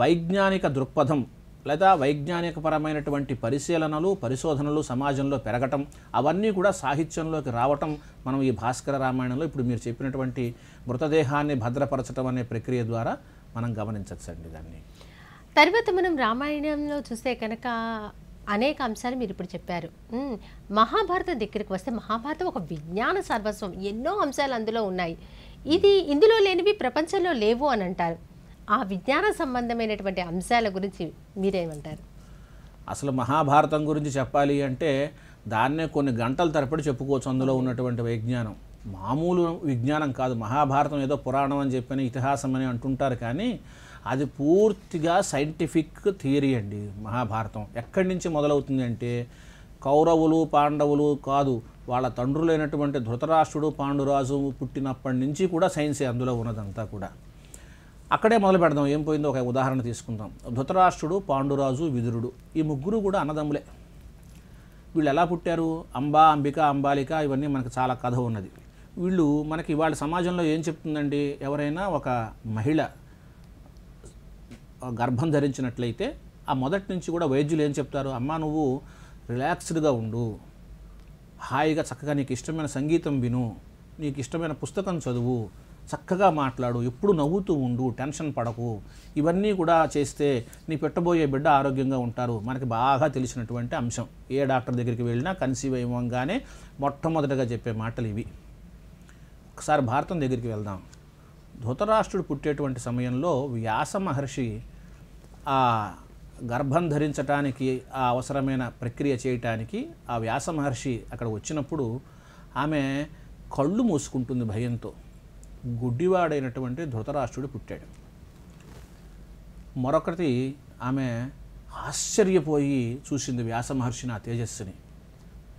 వైజ్ఞానిక దృక్పథం లేదా వైజ్ఞానికపరమైనటువంటి పరిశీలనలు పరిశోధనలు సమాజంలో పెరగటం అవన్నీ కూడా సాహిత్యంలోకి రావటం మనం ఈ భాస్కర రామాయణంలో ఇప్పుడు మీరు చెప్పినటువంటి మృతదేహాన్ని భద్రపరచడం అనే ప్రక్రియ ద్వారా మనం గమనించచ్చండి దాన్ని తర్వాత మనం రామాయణంలో చూస్తే కనుక అనేక అంశాలు మీరు ఇప్పుడు చెప్పారు మహాభారతం దగ్గరికి వస్తే మహాభారతం ఒక విజ్ఞాన సర్వస్వం ఎన్నో అంశాలు అందులో ఉన్నాయి ఇది ఇందులో లేనివి ప్రపంచంలో లేవు అని అంటారు ఆ విజ్ఞాన సంబంధమైనటువంటి అంశాల గురించి మీరేమంటారు అసలు మహాభారతం గురించి చెప్పాలి అంటే దాన్నే కొన్ని గంటల తరపడి చెప్పుకోవచ్చు అందులో ఉన్నటువంటి విజ్ఞానం మామూలు విజ్ఞానం కాదు మహాభారతం ఏదో పురాణం అని చెప్పని ఇతిహాసం అని అంటుంటారు కానీ అది పూర్తిగా సైంటిఫిక్ థియరీ అండి మహాభారతం ఎక్కడి నుంచి మొదలవుతుంది అంటే కౌరవులు పాండవులు కాదు వాళ్ళ తండ్రులైనటువంటి ధృతరాష్ట్రుడు పాండురాజు పుట్టినప్పటి నుంచి కూడా సైన్సే అందులో ఉన్నదంతా కూడా అక్కడే మొదలు పెడదాం ఏం పోయిందో ఒక ఉదాహరణ తీసుకుందాం ధృతరాష్ట్రుడు పాండురాజు విదురుడు ఈ ముగ్గురు కూడా అన్నదమ్ములే వీళ్ళు ఎలా పుట్టారు అంబా అంబిక అంబాలిక ఇవన్నీ మనకు చాలా కథ ఉన్నది వీళ్ళు మనకి వాళ్ళ సమాజంలో ఏం చెప్తుందండి ఎవరైనా ఒక మహిళ గర్భం ధరించినట్లయితే ఆ మొదటి నుంచి కూడా వైద్యులు ఏం చెప్తారు అమ్మ నువ్వు రిలాక్స్డ్గా ఉండు హాయిగా చక్కగా నీకు ఇష్టమైన సంగీతం విను నీకు ఇష్టమైన పుస్తకం చదువు చక్కగా మాట్లాడు ఎప్పుడు నవ్వుతూ ఉండు టెన్షన్ పడకు ఇవన్నీ కూడా చేస్తే నీ పెట్టబోయే బిడ్డ ఆరోగ్యంగా ఉంటారు మనకి బాగా తెలిసినటువంటి అంశం ఏ డాక్టర్ దగ్గరికి వెళ్ళినా కన్సీవ్ అయ్యంగానే మొట్టమొదటగా చెప్పే మాటలు ఇవి ఒకసారి భారతం దగ్గరికి వెళ్దాం ధృతరాష్ట్రుడు పుట్టేటువంటి సమయంలో వ్యాస మహర్షి ఆ గర్భం ధరించటానికి ఆ అవసరమైన ప్రక్రియ చేయటానికి ఆ వ్యాస మహర్షి అక్కడ వచ్చినప్పుడు ఆమె కళ్ళు మూసుకుంటుంది భయంతో గుడ్డివాడైనటువంటి ధృతరాష్ట్రుడు పుట్టాడు మరొకటి ఆమె ఆశ్చర్యపోయి చూసింది వ్యాస మహర్షిని ఆ తేజస్సుని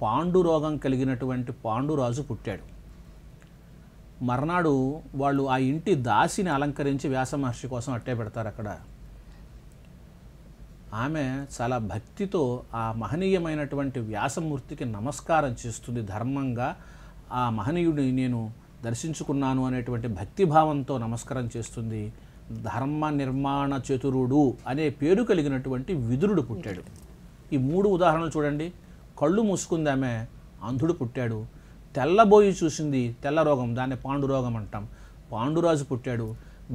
పాండురోగం కలిగినటువంటి పాండురాజు పుట్టాడు మర్నాడు వాళ్ళు ఆ ఇంటి దాసిని అలంకరించి వ్యాస మహర్షి కోసం అట్టే పెడతారు అక్కడ ఆమె చాలా భక్తితో ఆ మహనీయమైనటువంటి వ్యాసమూర్తికి నమస్కారం చేస్తుంది ధర్మంగా ఆ మహనీయుడిని నేను దర్శించుకున్నాను అనేటువంటి భక్తిభావంతో నమస్కారం చేస్తుంది ధర్మ నిర్మాణ చతురుడు అనే పేరు కలిగినటువంటి విదురుడు పుట్టాడు ఈ మూడు ఉదాహరణలు చూడండి కళ్ళు మూసుకుంది ఆమె అంధుడు పుట్టాడు తెల్లబోయి చూసింది తెల్ల రోగం దాన్ని పాండురోగం అంటాం పాండురాజు పుట్టాడు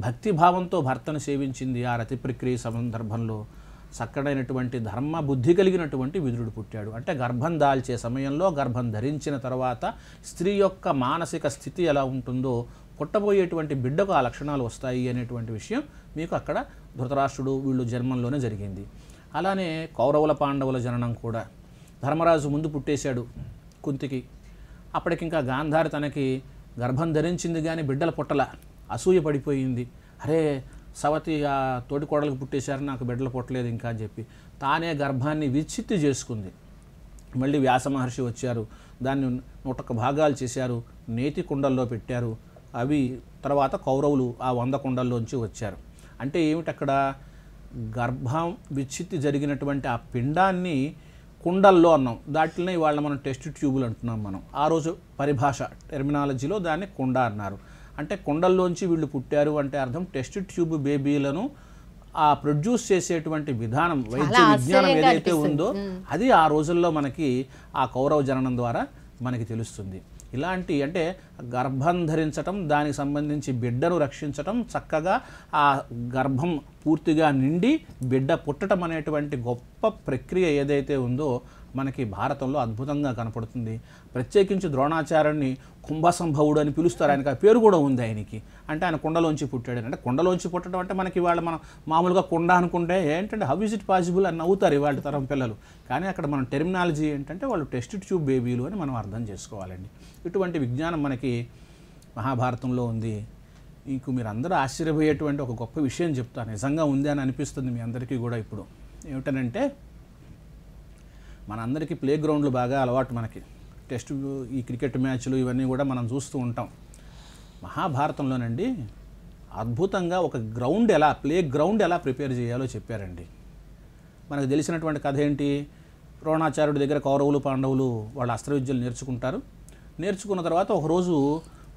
భక్తిభావంతో భర్తను సేవించింది ఆ రతి ప్రక్రియ సందర్భంలో చక్కడైనటువంటి ధర్మ బుద్ధి కలిగినటువంటి విదురుడు పుట్టాడు అంటే గర్భం దాల్చే సమయంలో గర్భం ధరించిన తర్వాత స్త్రీ యొక్క మానసిక స్థితి ఎలా ఉంటుందో పుట్టబోయేటువంటి బిడ్డకు ఆ లక్షణాలు వస్తాయి అనేటువంటి విషయం మీకు అక్కడ ధృతరాష్ట్రుడు వీళ్ళు జన్మంలోనే జరిగింది అలానే కౌరవుల పాండవుల జననం కూడా ధర్మరాజు ముందు పుట్టేశాడు కుంతికి అప్పటికింకా గాంధారి తనకి గర్భం ధరించింది కానీ బిడ్డల పుట్టల అసూయ పడిపోయింది అరే సవతి ఆ తోటికోడలకు పుట్టేశారని నాకు బిడ్డలు పుట్టలేదు ఇంకా అని చెప్పి తానే గర్భాన్ని విచ్చిత్తి చేసుకుంది మళ్ళీ వ్యాస మహర్షి వచ్చారు దాన్ని నూటొక్క భాగాలు చేశారు నేతి కుండల్లో పెట్టారు అవి తర్వాత కౌరవులు ఆ వంద కుండల్లోంచి వచ్చారు అంటే ఏమిటి అక్కడ గర్భం విచ్చిత్తి జరిగినటువంటి ఆ పిండాన్ని కుండల్లో అన్నాం దాటిలోనే వాళ్ళ మనం టెస్ట్ ట్యూబులు అంటున్నాం మనం ఆ రోజు పరిభాష టెర్మినాలజీలో దాన్ని కుండ అన్నారు అంటే కుండల్లోంచి వీళ్ళు పుట్టారు అంటే అర్థం టెస్ట్ ట్యూబ్ బేబీలను ఆ ప్రొడ్యూస్ చేసేటువంటి విధానం వైద్య విజ్ఞానం ఏదైతే ఉందో అది ఆ రోజుల్లో మనకి ఆ కౌరవ జననం ద్వారా మనకి తెలుస్తుంది ఇలాంటి అంటే గర్భం ధరించటం దానికి సంబంధించి బిడ్డను రక్షించటం చక్కగా ఆ గర్భం పూర్తిగా నిండి బిడ్డ పుట్టడం అనేటువంటి గొప్ప ప్రక్రియ ఏదైతే ఉందో మనకి భారతంలో అద్భుతంగా కనపడుతుంది ప్రత్యేకించి ద్రోణాచార్యుని కుంభసంభవుడు అని పిలుస్తారు ఆయనకి ఆ పేరు కూడా ఉంది ఆయనకి అంటే ఆయన కుండలోంచి పుట్టాడు అంటే కుండలోంచి పుట్టడం అంటే మనకి ఇవాళ మనం మామూలుగా కుండ అనుకుంటే ఏంటంటే హౌ ఇస్ ఇట్ పాసిబుల్ అని అవుతారు ఇవాళ తరం పిల్లలు కానీ అక్కడ మనం టెర్మినాలజీ ఏంటంటే వాళ్ళు టెస్ట్ ట్యూబ్ బేబీలు అని మనం అర్థం చేసుకోవాలండి ఇటువంటి విజ్ఞానం మనకి మహాభారతంలో ఉంది మీకు మీరు అందరూ ఆశ్చర్యపోయేటువంటి ఒక గొప్ప విషయం చెప్తాను నిజంగా ఉంది అని అనిపిస్తుంది మీ అందరికీ కూడా ఇప్పుడు ఏమిటనంటే మనందరికీ ప్లే గ్రౌండ్లు బాగా అలవాటు మనకి టెస్ట్ ఈ క్రికెట్ మ్యాచ్లు ఇవన్నీ కూడా మనం చూస్తూ ఉంటాం మహాభారతంలోనండి అద్భుతంగా ఒక గ్రౌండ్ ఎలా ప్లే గ్రౌండ్ ఎలా ప్రిపేర్ చేయాలో చెప్పారండి మనకు తెలిసినటువంటి కథ ఏంటి ద్రోణాచార్యుడి దగ్గర కౌరవులు పాండవులు వాళ్ళ అస్త్ర విద్యలు నేర్చుకుంటారు నేర్చుకున్న తర్వాత ఒకరోజు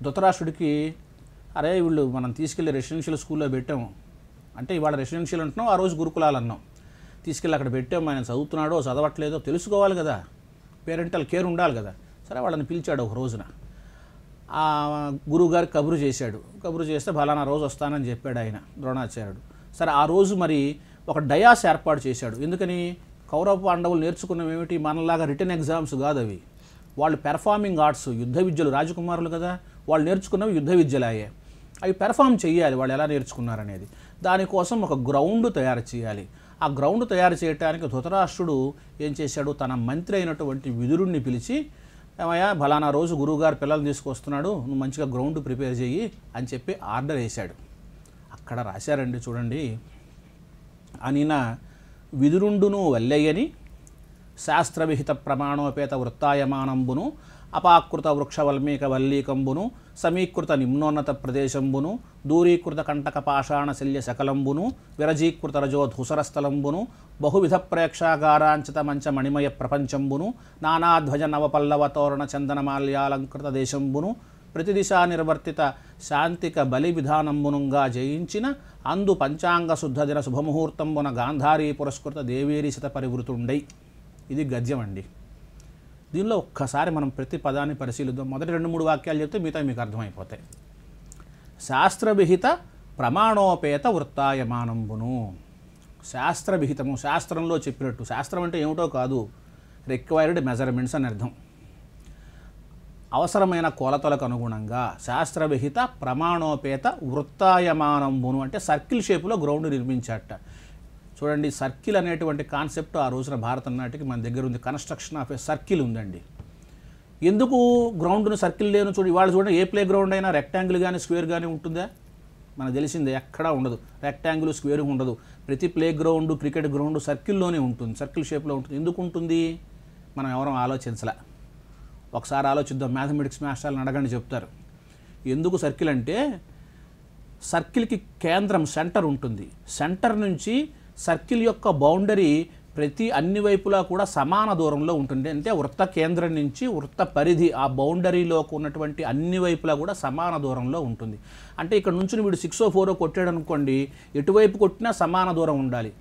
ధృతరాష్ట్రుడికి అరే వీళ్ళు మనం తీసుకెళ్ళి రెసిడెన్షియల్ స్కూల్లో పెట్టాము అంటే ఇవాళ రెసిడెన్షియల్ అంటున్నాం ఆ రోజు గురుకులాలు అన్నాం తీసుకెళ్ళి అక్కడ పెట్టాము ఆయన చదువుతున్నాడో చదవట్లేదో తెలుసుకోవాలి కదా పేరెంటల్ కేర్ ఉండాలి కదా సరే వాళ్ళని పిలిచాడు ఒక రోజున గురువుగారు కబురు చేశాడు కబురు చేస్తే ఫలానా రోజు వస్తానని చెప్పాడు ఆయన ద్రోణాచార్యుడు సరే ఆ రోజు మరి ఒక డయాస్ ఏర్పాటు చేశాడు ఎందుకని కౌరవ పాండవులు నేర్చుకున్నవి ఏమిటి మనలాగా రిటర్న్ ఎగ్జామ్స్ కాదు అవి వాళ్ళు పెర్ఫార్మింగ్ ఆర్ట్స్ యుద్ధ విద్యలు రాజకుమారులు కదా వాళ్ళు నేర్చుకున్నవి యుద్ధ విద్యలాయే అవి పెర్ఫామ్ చేయాలి వాళ్ళు ఎలా నేర్చుకున్నారనేది దానికోసం ఒక గ్రౌండ్ తయారు చేయాలి ఆ గ్రౌండ్ తయారు చేయడానికి ధృతరాష్ట్రుడు ఏం చేశాడు తన మంత్రి అయినటువంటి విదురుణ్ణి పిలిచి ఏమయ్యా ఫలానా రోజు గురువుగారు పిల్లల్ని తీసుకొస్తున్నాడు నువ్వు మంచిగా గ్రౌండ్ ప్రిపేర్ చేయి అని చెప్పి ఆర్డర్ వేశాడు అక్కడ రాశారండి చూడండి అనిన విదురుండును వల్లయ్యని శాస్త్రవిహిత ప్రమాణోపేత వృత్తాయమానంబును అపాకృత వృక్షవల్మీక వల్లీకంబును సమీకృత నిమ్నోన్నత ప్రదేశంబును దూరీకృత కంటక పాషాణ శల్య శకలంబును విరజీకృత స్థలంబును బహువిధ ప్రేక్షాగారాంచిత మంచ మణిమయ ప్రపంచంబును నానాధ్వజ నవపల్లవ తోరణ చందనమాల్యాలంకృత దేశంబును ప్రతిదిశా నిర్వర్తిత శాంతిక బలి విధానంబునుగా జయించిన అందు పంచాంగ శుద్ధ దిన శుభముహూర్తంబున గాంధారీ పురస్కృత దేవేరి పరివృతుండై ఇది గద్యం అండి దీనిలో ఒక్కసారి మనం ప్రతి పదాన్ని పరిశీలిద్దాం మొదటి రెండు మూడు వాక్యాలు చెప్తే మిగతా మీకు అర్థమైపోతాయి శాస్త్రవిహిత ప్రమాణోపేత వృత్తాయమానంబును శాస్త్రవిహితము శాస్త్రంలో చెప్పినట్టు శాస్త్రం అంటే ఏమిటో కాదు రిక్వైర్డ్ మెజర్మెంట్స్ అని అర్థం అవసరమైన కొలతలకు అనుగుణంగా శాస్త్రవిహిత ప్రమాణోపేత వృత్తాయమానంబును అంటే సర్కిల్ షేప్లో గ్రౌండ్ నిర్మించేట చూడండి సర్కిల్ అనేటువంటి కాన్సెప్ట్ ఆ రోజున భారత నాటికి మన దగ్గర ఉంది కన్స్ట్రక్షన్ ఆఫ్ ఏ సర్కిల్ ఉందండి ఎందుకు గ్రౌండ్ను సర్కిల్ లేను చూడు ఇవాళ చూడండి ఏ ప్లే గ్రౌండ్ అయినా రెక్టాంగిల్ కానీ స్క్వేర్ కానీ ఉంటుందా మనకు తెలిసింది ఎక్కడా ఉండదు రెక్టాంగిల్ స్క్వేర్ ఉండదు ప్రతి ప్లే గ్రౌండ్ క్రికెట్ గ్రౌండ్ సర్కిల్లోనే ఉంటుంది సర్కిల్ షేప్లో ఉంటుంది ఎందుకు ఉంటుంది మనం ఎవరం ఆలోచించలే ఒకసారి ఆలోచిద్దాం మ్యాథమెటిక్స్ మాస్టర్లను అడగండి చెప్తారు ఎందుకు సర్కిల్ అంటే సర్కిల్కి కేంద్రం సెంటర్ ఉంటుంది సెంటర్ నుంచి సర్కిల్ యొక్క బౌండరీ ప్రతి అన్ని వైపులా కూడా సమాన దూరంలో ఉంటుంది అంటే వృత్త కేంద్రం నుంచి వృత్త పరిధి ఆ బౌండరీలోకి ఉన్నటువంటి అన్ని వైపులా కూడా సమాన దూరంలో ఉంటుంది అంటే ఇక్కడ నుంచి వీడు సిక్స్ ఓ oh ఫోర్ కొట్టాడు అనుకోండి ఎటువైపు కొట్టినా సమాన దూరం ఉండాలి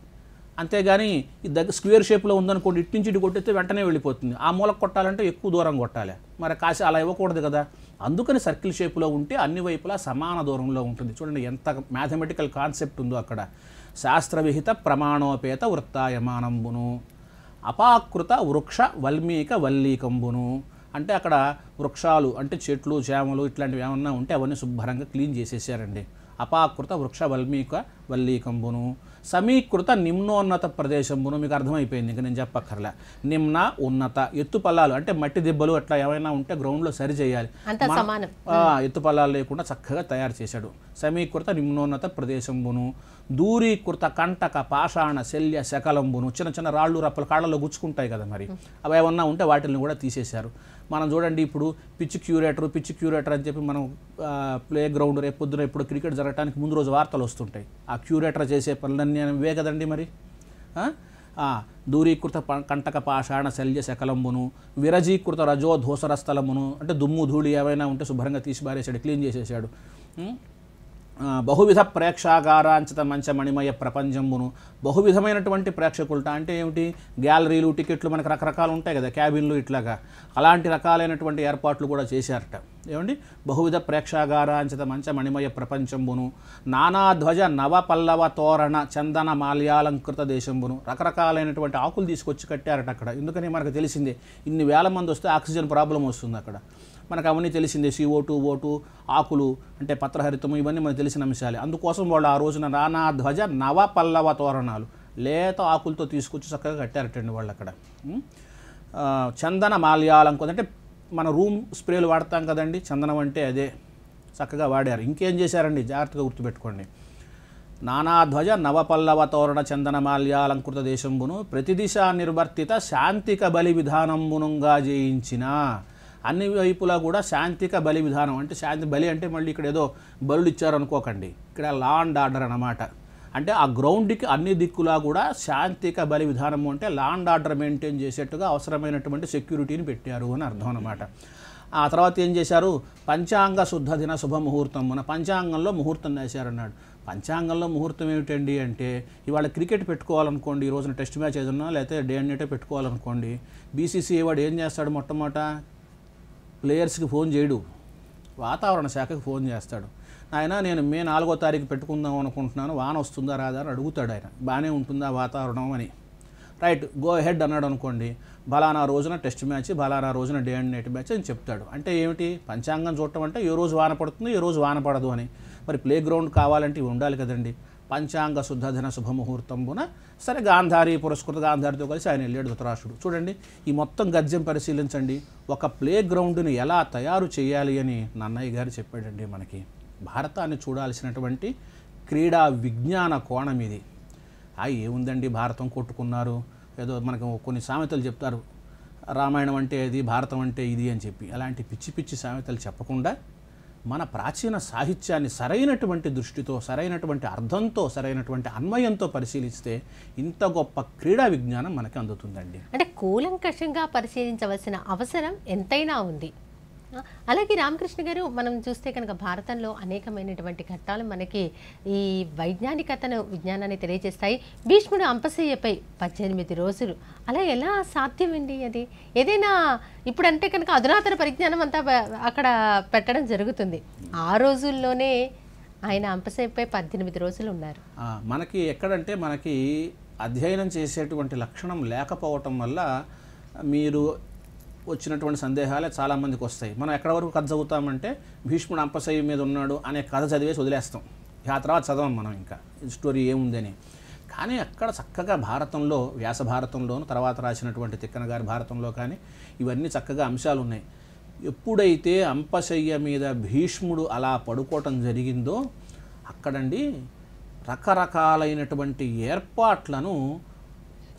అంతేగాని ఇది దగ్గర స్క్వేర్ షేప్లో ఉందనుకోండి ఇటు నుంచి ఇటు కొట్టితే వెంటనే వెళ్ళిపోతుంది ఆ మూలకు కొట్టాలంటే ఎక్కువ దూరం కొట్టాలి మరి కాసి అలా ఇవ్వకూడదు కదా అందుకని సర్కిల్ షేప్లో ఉంటే అన్ని వైపులా సమాన దూరంలో ఉంటుంది చూడండి ఎంత మ్యాథమెటికల్ కాన్సెప్ట్ ఉందో అక్కడ శాస్త్రవిహిత ప్రమాణోపేత వృత్తాయమానంబును అపాకృత వృక్ష వల్మీక వల్లీకంబును అంటే అక్కడ వృక్షాలు అంటే చెట్లు చేమలు ఇట్లాంటివి ఏమన్నా ఉంటే అవన్నీ శుభ్రంగా క్లీన్ చేసేసారండి అపాకృత వృక్ష వల్మీక వల్లీకంబును సమీకృత నిమ్నోన్నత ప్రదేశమును మీకు అర్థమైపోయింది ఇంకా నేను చెప్పక్కర్లే నిమ్న ఉన్నత ఎత్తు పల్లాలు అంటే మట్టి దిబ్బలు అట్లా ఏమైనా ఉంటే గ్రౌండ్లో సరి చేయాలి ఎత్తు పల్లాలు లేకుండా చక్కగా తయారు చేశాడు సమీకృత నిమ్నోన్నత ప్రదేశంబును దూరీకృత కంటక పాషాణ శల్య శకలంబును చిన్న చిన్న రాళ్ళు రప్పలు కాళ్ళలో గుచ్చుకుంటాయి కదా మరి అవి ఏమన్నా ఉంటే వాటిని కూడా తీసేశారు మనం చూడండి ఇప్పుడు పిచ్ క్యూరేటర్ పిచ్ క్యూరేటర్ అని చెప్పి మనం ప్లే గ్రౌండ్ రేపు పొద్దున ఇప్పుడు క్రికెట్ జరగడానికి ముందు రోజు వార్తలు వస్తుంటాయి ఆ క్యూరేటర్ చేసే పనులన్నీ ఇవే కదండి మరి దూరీకృత కంటక పాషాణ శల్య శకలంబును విరజీకృత రజో స్థలమును అంటే దుమ్ము ధూళి ఏమైనా ఉంటే శుభ్రంగా తీసి బారేశాడు క్లీన్ చేసేసాడు బహువిధ ప్రేక్షాగారాంచిత మంచ మణిమయ ప్రపంచమును బహువిధమైనటువంటి ప్రేక్షకులట అంటే ఏమిటి గ్యాలరీలు టికెట్లు మనకు రకరకాలు ఉంటాయి కదా క్యాబిన్లు ఇట్లాగా అలాంటి రకాలైనటువంటి ఏర్పాట్లు కూడా చేశారట ఏమండి బహువిధ ప్రేక్షాగారాంచిత మంచ మణిమయ ప్రపంచంబును నానాధ్వజ నవ పల్లవ తోరణ చందన మాల్యాలంకృత దేశంబును రకరకాలైనటువంటి ఆకులు తీసుకొచ్చి కట్టారట అక్కడ ఎందుకని మనకు తెలిసిందే ఇన్ని వేల మంది వస్తే ఆక్సిజన్ ప్రాబ్లం వస్తుంది అక్కడ మనకు అవన్నీ తెలిసిందే సిఓ టూ ఓ టూ ఆకులు అంటే పత్రహరితము ఇవన్నీ మనకు తెలిసిన అంశాలే అందుకోసం వాళ్ళు ఆ రోజున నానా ధ్వజ నవ పల్లవ తోరణాలు లేత ఆకులతో తీసుకొచ్చి చక్కగా కట్టారటండి వాళ్ళు అక్కడ చందన మాల్యాలంకు అంటే మన రూమ్ స్ప్రేలు వాడతాం కదండి చందనం అంటే అదే చక్కగా వాడారు ఇంకేం చేశారండి జాగ్రత్తగా గుర్తుపెట్టుకోండి నానాధ్వజ నవపల్లవ తోరణ చందనమాల్యాలంకృత దేశంబును దిశ నిర్వర్తిత శాంతిక బలి విధానంబునుగా జయించిన అన్ని వైపులా కూడా శాంతిక బలి విధానం అంటే శాంతి బలి అంటే మళ్ళీ ఇక్కడ ఏదో బలులు ఇచ్చారనుకోకండి ఇక్కడ లా అండ్ ఆర్డర్ అనమాట అంటే ఆ గ్రౌండ్కి అన్ని దిక్కులా కూడా శాంతిక బలి విధానము అంటే లా అండ్ ఆర్డర్ మెయింటైన్ చేసేట్టుగా అవసరమైనటువంటి సెక్యూరిటీని పెట్టారు అని అర్థం అనమాట ఆ తర్వాత ఏం చేశారు పంచాంగ శుద్ధ దిన శుభముహూర్తం మన పంచాంగంలో ముహూర్తం వేశారన్నాడు పంచాంగంలో ముహూర్తం ఏమిటండి అంటే ఇవాళ క్రికెట్ పెట్టుకోవాలనుకోండి ఈ రోజున టెస్ట్ మ్యాచ్ ఏదన్నా లేకపోతే డే అన్నిటే పెట్టుకోవాలనుకోండి బీసీసీ వాడు ఏం చేస్తాడు మొట్టమొదట ప్లేయర్స్కి ఫోన్ చేయడు వాతావరణ శాఖకు ఫోన్ చేస్తాడు ఆయన నేను మే నాలుగో తారీఖు పెట్టుకుందాం అనుకుంటున్నాను వాన వస్తుందా రాదా అని అడుగుతాడు ఆయన బాగానే ఉంటుందా వాతావరణం అని రైట్ గో హెడ్ అన్నాడు అనుకోండి బలానా రోజున టెస్ట్ మ్యాచ్ బలానా రోజున డే అండ్ నైట్ మ్యాచ్ అని చెప్తాడు అంటే ఏమిటి పంచాంగం చూడటం అంటే ఏ రోజు వాన పడుతుంది ఏ రోజు వాన పడదు అని మరి ప్లే గ్రౌండ్ కావాలంటే ఉండాలి కదండి పంచాంగ శుద్ధధన శుభముహూర్తంబున సరే గాంధారి పురస్కృత గాంధారితో కలిసి ఆయన వెళ్ళాడు ధృతరాష్ట్రుడు చూడండి ఈ మొత్తం గద్యం పరిశీలించండి ఒక ప్లే గ్రౌండ్ని ఎలా తయారు చేయాలి అని నన్నయ్య గారు చెప్పాడండి మనకి భారతాన్ని చూడాల్సినటువంటి క్రీడా విజ్ఞాన కోణం ఇది ఆ ఏముందండి భారతం కొట్టుకున్నారు ఏదో మనకు కొన్ని సామెతలు చెప్తారు రామాయణం అంటే ఇది భారతం అంటే ఇది అని చెప్పి అలాంటి పిచ్చి పిచ్చి సామెతలు చెప్పకుండా మన ప్రాచీన సాహిత్యాన్ని సరైనటువంటి దృష్టితో సరైనటువంటి అర్థంతో సరైనటువంటి అన్వయంతో పరిశీలిస్తే ఇంత గొప్ప క్రీడా విజ్ఞానం మనకి అందుతుందండి అంటే కూలంకషంగా పరిశీలించవలసిన అవసరం ఎంతైనా ఉంది అలాగే రామకృష్ణ గారు మనం చూస్తే కనుక భారతంలో అనేకమైనటువంటి ఘట్టాలు మనకి ఈ వైజ్ఞానికతను విజ్ఞానాన్ని తెలియజేస్తాయి భీష్ముడు అంపశయ్యపై పద్దెనిమిది రోజులు అలా ఎలా సాధ్యమండి అది ఏదైనా ఇప్పుడంటే కనుక అధునాతన పరిజ్ఞానం అంతా అక్కడ పెట్టడం జరుగుతుంది ఆ రోజుల్లోనే ఆయన అంపశయ్యపై పద్దెనిమిది రోజులు ఉన్నారు మనకి ఎక్కడంటే మనకి అధ్యయనం చేసేటువంటి లక్షణం లేకపోవటం వల్ల మీరు వచ్చినటువంటి సందేహాలే చాలామందికి వస్తాయి మనం ఎక్కడ వరకు కథ చదువుతామంటే భీష్ముడు అంపశయ్య మీద ఉన్నాడు అనే కథ చదివేసి వదిలేస్తాం ఆ తర్వాత చదవం మనం ఇంకా స్టోరీ ఏముందని కానీ అక్కడ చక్కగా భారతంలో వ్యాస భారతంలోను తర్వాత రాసినటువంటి తిక్కన గారి భారతంలో కానీ ఇవన్నీ చక్కగా అంశాలు ఉన్నాయి ఎప్పుడైతే అంపశయ్య మీద భీష్ముడు అలా పడుకోవటం జరిగిందో అక్కడండి రకరకాలైనటువంటి ఏర్పాట్లను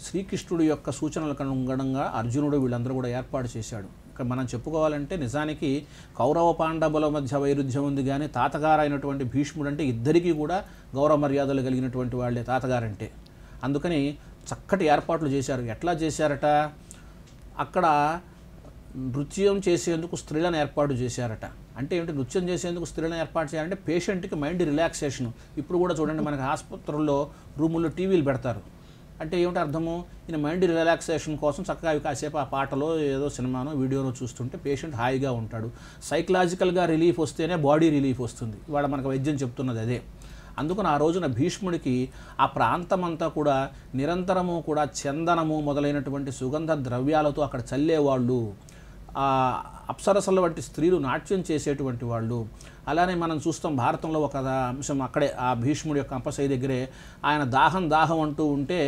శ్రీకృష్ణుడి యొక్క సూచనలకు అనుగుణంగా అర్జునుడు వీళ్ళందరూ కూడా ఏర్పాటు చేశాడు ఇక్కడ మనం చెప్పుకోవాలంటే నిజానికి కౌరవ పాండవుల మధ్య వైరుధ్యం ఉంది కానీ తాతగారైనటువంటి భీష్ముడు అంటే ఇద్దరికీ కూడా గౌరవ మర్యాదలు కలిగినటువంటి వాళ్ళే తాతగారంటే అందుకని చక్కటి ఏర్పాట్లు చేశారు ఎట్లా చేశారట అక్కడ నృత్యం చేసేందుకు స్త్రీలను ఏర్పాటు చేశారట అంటే ఏంటి నృత్యం చేసేందుకు స్త్రీలను ఏర్పాటు చేయాలంటే పేషెంట్కి మైండ్ రిలాక్సేషన్ ఇప్పుడు కూడా చూడండి మనకి ఆసుపత్రుల్లో రూముల్లో టీవీలు పెడతారు అంటే ఏమిటి అర్థము ఈయన మైండ్ రిలాక్సేషన్ కోసం చక్కగా కాసేపు ఆ పాటలో ఏదో సినిమానో వీడియోనో చూస్తుంటే పేషెంట్ హాయిగా ఉంటాడు సైకలాజికల్గా రిలీఫ్ వస్తేనే బాడీ రిలీఫ్ వస్తుంది వాడు మనకు వైద్యం చెప్తున్నది అదే అందుకని ఆ రోజున భీష్ముడికి ఆ ప్రాంతమంతా కూడా నిరంతరము కూడా చందనము మొదలైనటువంటి సుగంధ ద్రవ్యాలతో అక్కడ చల్లేవాళ్ళు అప్సరసల వంటి స్త్రీలు నాట్యం చేసేటువంటి వాళ్ళు అలానే మనం చూస్తాం భారతంలో ఒక అంశం అక్కడే ఆ భీష్ముడి యొక్క అంపసై దగ్గరే ఆయన దాహం దాహం అంటూ ఉంటే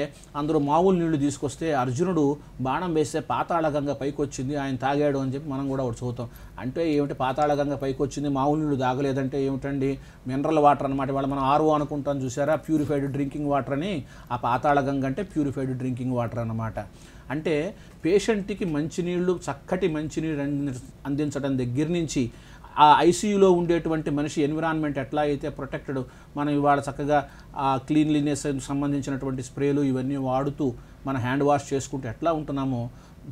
అందరూ మామూలు నీళ్లు తీసుకొస్తే అర్జునుడు బాణం వేస్తే పాతాళగంగ పైకి వచ్చింది ఆయన తాగాడు అని చెప్పి మనం కూడా ఒకటి చూద్దాం అంటే ఏమిటి పాతాళగంగ పైకి వచ్చింది మామూలు నీళ్లు తాగలేదంటే ఏమిటండి మినరల్ వాటర్ అనమాట వాళ్ళు మనం ఆరు అనుకుంటాం చూసారా ప్యూరిఫైడ్ డ్రింకింగ్ వాటర్ అని ఆ పాతాళగంగ అంటే ప్యూరిఫైడ్ డ్రింకింగ్ వాటర్ అనమాట అంటే పేషెంట్కి మంచినీళ్ళు చక్కటి మంచినీళ్ళు అందించడం దగ్గర నుంచి ఆ ఐసీయూలో ఉండేటువంటి మనిషి ఎన్విరాన్మెంట్ ఎట్లా అయితే ప్రొటెక్టెడ్ మనం ఇవాళ చక్కగా ఆ క్లీన్లీనెస్ సంబంధించినటువంటి స్ప్రేలు ఇవన్నీ వాడుతూ మన హ్యాండ్ వాష్ చేసుకుంటూ ఎట్లా ఉంటున్నామో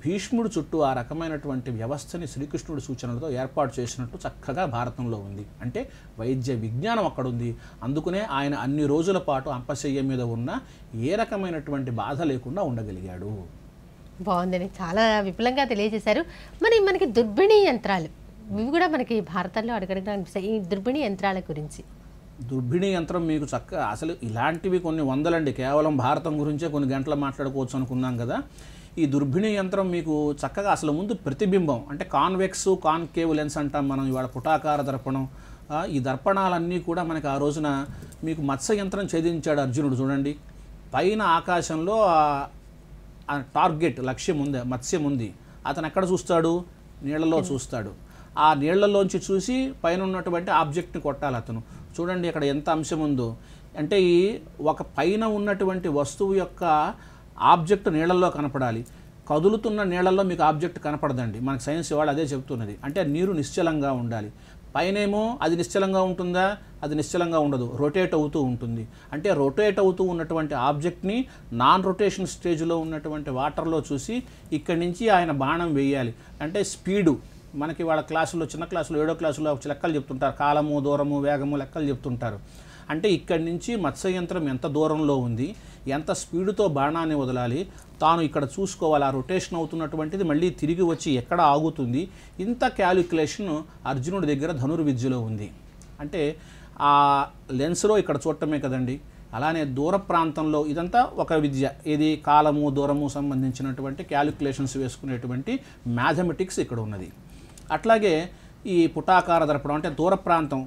భీష్ముడు చుట్టూ ఆ రకమైనటువంటి వ్యవస్థని శ్రీకృష్ణుడి సూచనలతో ఏర్పాటు చేసినట్టు చక్కగా భారతంలో ఉంది అంటే వైద్య విజ్ఞానం అక్కడ ఉంది అందుకనే ఆయన అన్ని రోజుల పాటు అంపశయ్య మీద ఉన్న ఏ రకమైనటువంటి బాధ లేకుండా ఉండగలిగాడు బాగుందని చాలా విపులంగా తెలియజేశారు మరి మనకి దుర్బిణీ యంత్రాలు ఇవి కూడా మనకి భారతంలో అడగడగా అనిపిస్తాయి ఈ దుర్బిణీ యంత్రాల గురించి దుర్బిణీ యంత్రం మీకు చక్కగా అసలు ఇలాంటివి కొన్ని వందలండి కేవలం భారతం గురించే కొన్ని గంటలు మాట్లాడుకోవచ్చు అనుకున్నాం కదా ఈ దుర్బిణీ యంత్రం మీకు చక్కగా అసలు ముందు ప్రతిబింబం అంటే కాన్వెక్స్ కాన్కేవ్ లెన్స్ అంటాం మనం ఇవాళ పుటాకార దర్పణం ఈ దర్పణాలన్నీ కూడా మనకి ఆ రోజున మీకు మత్స్య యంత్రం ఛేదించాడు అర్జునుడు చూడండి పైన ఆకాశంలో టార్గెట్ లక్ష్యం ఉంది మత్స్యం ఉంది అతను ఎక్కడ చూస్తాడు నీళ్లలో చూస్తాడు ఆ నీళ్లలోంచి చూసి పైన ఉన్నటువంటి ఆబ్జెక్ట్ని కొట్టాలి అతను చూడండి ఇక్కడ ఎంత అంశం ఉందో అంటే ఈ ఒక పైన ఉన్నటువంటి వస్తువు యొక్క ఆబ్జెక్ట్ నీళ్లలో కనపడాలి కదులుతున్న నీళ్లలో మీకు ఆబ్జెక్ట్ కనపడదండి మనకు సైన్స్ వాళ్ళు అదే చెప్తున్నది అంటే నీరు నిశ్చలంగా ఉండాలి పైనేమో అది నిశ్చలంగా ఉంటుందా అది నిశ్చలంగా ఉండదు రొటేట్ అవుతూ ఉంటుంది అంటే రొటేట్ అవుతూ ఉన్నటువంటి ఆబ్జెక్ట్ని నాన్ రొటేషన్ స్టేజ్లో ఉన్నటువంటి వాటర్లో చూసి ఇక్కడి నుంచి ఆయన బాణం వేయాలి అంటే స్పీడు మనకి వాళ్ళ క్లాసులో చిన్న క్లాసులో ఏడో క్లాసులో లెక్కలు చెప్తుంటారు కాలము దూరము వేగము లెక్కలు చెప్తుంటారు అంటే ఇక్కడి నుంచి మత్స్య యంత్రం ఎంత దూరంలో ఉంది ఎంత స్పీడ్తో బాణాన్ని వదలాలి తాను ఇక్కడ చూసుకోవాలి ఆ రొటేషన్ అవుతున్నటువంటిది మళ్ళీ తిరిగి వచ్చి ఎక్కడ ఆగుతుంది ఇంత క్యాలిక్యులేషన్ అర్జునుడి దగ్గర ధనుర్విద్యలో ఉంది అంటే ఆ లెన్స్లో ఇక్కడ చూడటమే కదండి అలానే దూర ప్రాంతంలో ఇదంతా ఒక విద్య ఇది కాలము దూరము సంబంధించినటువంటి క్యాలిక్యులేషన్స్ వేసుకునేటువంటి మ్యాథమెటిక్స్ ఇక్కడ ఉన్నది అట్లాగే ఈ పుటాకార దర్పడం అంటే దూర ప్రాంతం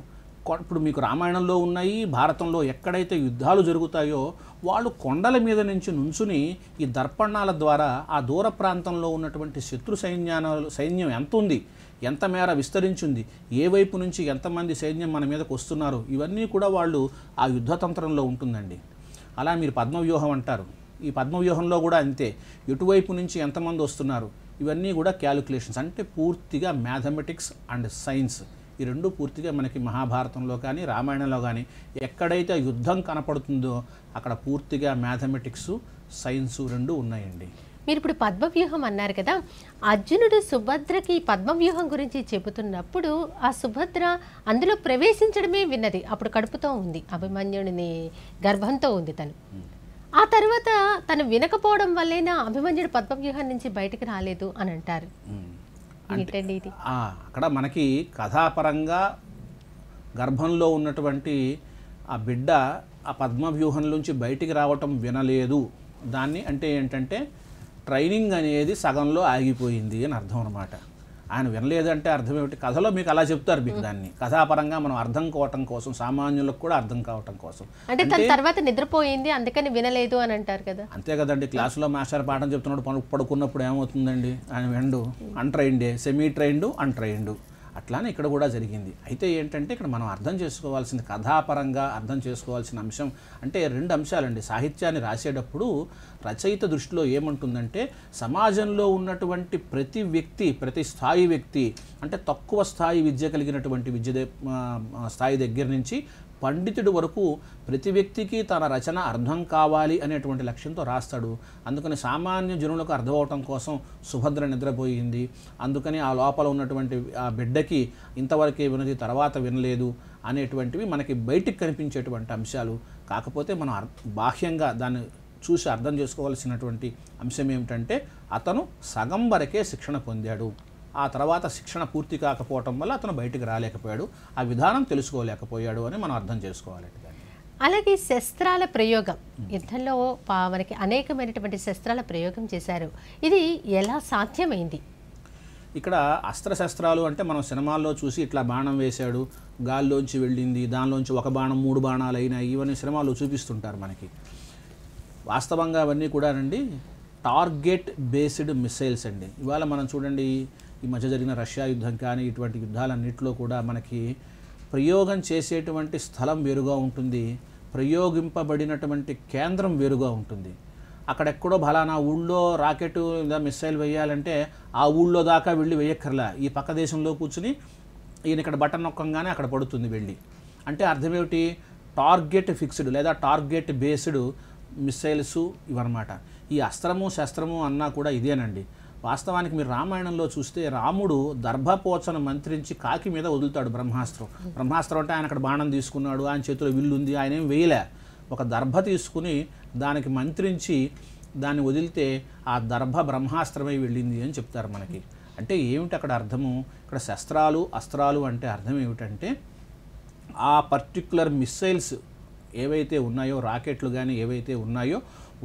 ఇప్పుడు మీకు రామాయణంలో ఉన్నాయి భారతంలో ఎక్కడైతే యుద్ధాలు జరుగుతాయో వాళ్ళు కొండల మీద నుంచి నుంచుని ఈ దర్పణాల ద్వారా ఆ దూర ప్రాంతంలో ఉన్నటువంటి శత్రు సైన్యాలు సైన్యం ఎంత ఉంది ఎంత మేర విస్తరించింది ఏ వైపు నుంచి ఎంతమంది సైన్యం మన మీదకు వస్తున్నారు ఇవన్నీ కూడా వాళ్ళు ఆ యుద్ధతంత్రంలో ఉంటుందండి అలా మీరు పద్మవ్యూహం అంటారు ఈ పద్మవ్యూహంలో కూడా అంతే ఎటువైపు నుంచి ఎంతమంది వస్తున్నారు ఇవన్నీ కూడా క్యాలిక్యులేషన్స్ అంటే పూర్తిగా మ్యాథమెటిక్స్ అండ్ సైన్స్ ఈ రెండు పూర్తిగా మనకి మహాభారతంలో కానీ రామాయణంలో కానీ ఎక్కడైతే యుద్ధం కనపడుతుందో అక్కడ పూర్తిగా మ్యాథమెటిక్స్ సైన్సు రెండు ఉన్నాయండి మీరు ఇప్పుడు పద్మవ్యూహం అన్నారు కదా అర్జునుడు సుభద్రకి పద్మవ్యూహం గురించి చెబుతున్నప్పుడు ఆ సుభద్ర అందులో ప్రవేశించడమే విన్నది అప్పుడు కడుపుతో ఉంది అభిమన్యుడిని గర్భంతో ఉంది తను ఆ తర్వాత తను వినకపోవడం వల్లేనా అభిమన్యుడు పద్మవ్యూహం నుంచి బయటకు రాలేదు అని అంటారు అంటే అక్కడ మనకి కథాపరంగా గర్భంలో ఉన్నటువంటి ఆ బిడ్డ ఆ నుంచి బయటికి రావటం వినలేదు దాన్ని అంటే ఏంటంటే ట్రైనింగ్ అనేది సగంలో ఆగిపోయింది అని అర్థం అనమాట ఆయన వినలేదంటే అర్థం ఏమిటి కథలో మీకు అలా చెప్తారు మీకు దాన్ని కథాపరంగా మనం అర్థం కావటం కోసం సామాన్యులకు కూడా అర్థం కావటం కోసం అంటే తర్వాత నిద్రపోయింది అందుకని వినలేదు అని అంటారు కదా అంతే కదండి క్లాసులో మాస్టర్ పాఠం చెప్తున్నప్పుడు పడుకున్నప్పుడు ఏమవుతుందండి ఆయన విండు అన్ట్రైన్డే సెమీ అన్ అన్ట్రైన్డు అట్లానే ఇక్కడ కూడా జరిగింది అయితే ఏంటంటే ఇక్కడ మనం అర్థం చేసుకోవాల్సింది కథాపరంగా అర్థం చేసుకోవాల్సిన అంశం అంటే రెండు అంశాలండి సాహిత్యాన్ని రాసేటప్పుడు రచయిత దృష్టిలో ఏముంటుందంటే సమాజంలో ఉన్నటువంటి ప్రతి వ్యక్తి ప్రతి స్థాయి వ్యక్తి అంటే తక్కువ స్థాయి విద్య కలిగినటువంటి విద్య స్థాయి దగ్గర నుంచి పండితుడి వరకు ప్రతి వ్యక్తికి తన రచన అర్థం కావాలి అనేటువంటి లక్ష్యంతో రాస్తాడు అందుకని సామాన్య జనులకు అర్థమవటం కోసం సుభద్ర నిద్రపోయింది అందుకని ఆ లోపల ఉన్నటువంటి ఆ బిడ్డకి ఇంతవరకే వినది తర్వాత వినలేదు అనేటువంటివి మనకి బయటికి కనిపించేటువంటి అంశాలు కాకపోతే మనం బాహ్యంగా దాన్ని చూసి అర్థం చేసుకోవాల్సినటువంటి అంశం ఏమిటంటే అతను సగం వరకే శిక్షణ పొందాడు ఆ తర్వాత శిక్షణ పూర్తి కాకపోవటం వల్ల అతను బయటకు రాలేకపోయాడు ఆ విధానం తెలుసుకోలేకపోయాడు అని మనం అర్థం చేసుకోవాలండి అలాగే శస్త్రాల ప్రయోగం యుద్ధంలో మనకి అనేకమైనటువంటి శస్త్రాల ప్రయోగం చేశారు ఇది ఎలా సాధ్యమైంది ఇక్కడ అస్త్రశస్త్రాలు అంటే మనం సినిమాల్లో చూసి ఇట్లా బాణం వేశాడు గాల్లోంచి వెళ్ళింది దానిలోంచి ఒక బాణం మూడు బాణాలు అయినాయి ఇవన్నీ సినిమాల్లో చూపిస్తుంటారు మనకి వాస్తవంగా అవన్నీ కూడా అండి టార్గెట్ బేస్డ్ మిస్సైల్స్ అండి ఇవాళ మనం చూడండి ఈ మధ్య జరిగిన రష్యా యుద్ధం కానీ ఇటువంటి యుద్ధాలన్నింటిలో కూడా మనకి ప్రయోగం చేసేటువంటి స్థలం వేరుగా ఉంటుంది ప్రయోగింపబడినటువంటి కేంద్రం వేరుగా ఉంటుంది అక్కడెక్కడో బలానా ఊళ్ళో రాకెట్ లేదా మిస్సైల్ వేయాలంటే ఆ ఊళ్ళో దాకా వెళ్ళి వేయక్కర్లా ఈ పక్క దేశంలో కూర్చుని ఈయన ఇక్కడ బటన్ నొక్కంగానే అక్కడ పడుతుంది వెళ్ళి అంటే ఏమిటి టార్గెట్ ఫిక్స్డ్ లేదా టార్గెట్ బేస్డ్ మిస్సైల్స్ ఇవన్నమాట ఈ అస్త్రము శస్త్రము అన్నా కూడా ఇదేనండి వాస్తవానికి మీరు రామాయణంలో చూస్తే రాముడు దర్భపోచను మంత్రించి కాకి మీద వదులుతాడు బ్రహ్మాస్త్రం బ్రహ్మాస్త్రం అంటే ఆయన అక్కడ బాణం తీసుకున్నాడు ఆయన చేతిలో విల్లుంది ఆయన ఏం వేయలే ఒక దర్భ తీసుకుని దానికి మంత్రించి దాన్ని వదిలితే ఆ దర్భ బ్రహ్మాస్త్రమై వెళ్ళింది అని చెప్తారు మనకి అంటే ఏమిటి అక్కడ అర్థము ఇక్కడ శస్త్రాలు అస్త్రాలు అంటే అర్థం ఏమిటంటే ఆ పర్టిక్యులర్ మిస్సైల్స్ ఏవైతే ఉన్నాయో రాకెట్లు కానీ ఏవైతే ఉన్నాయో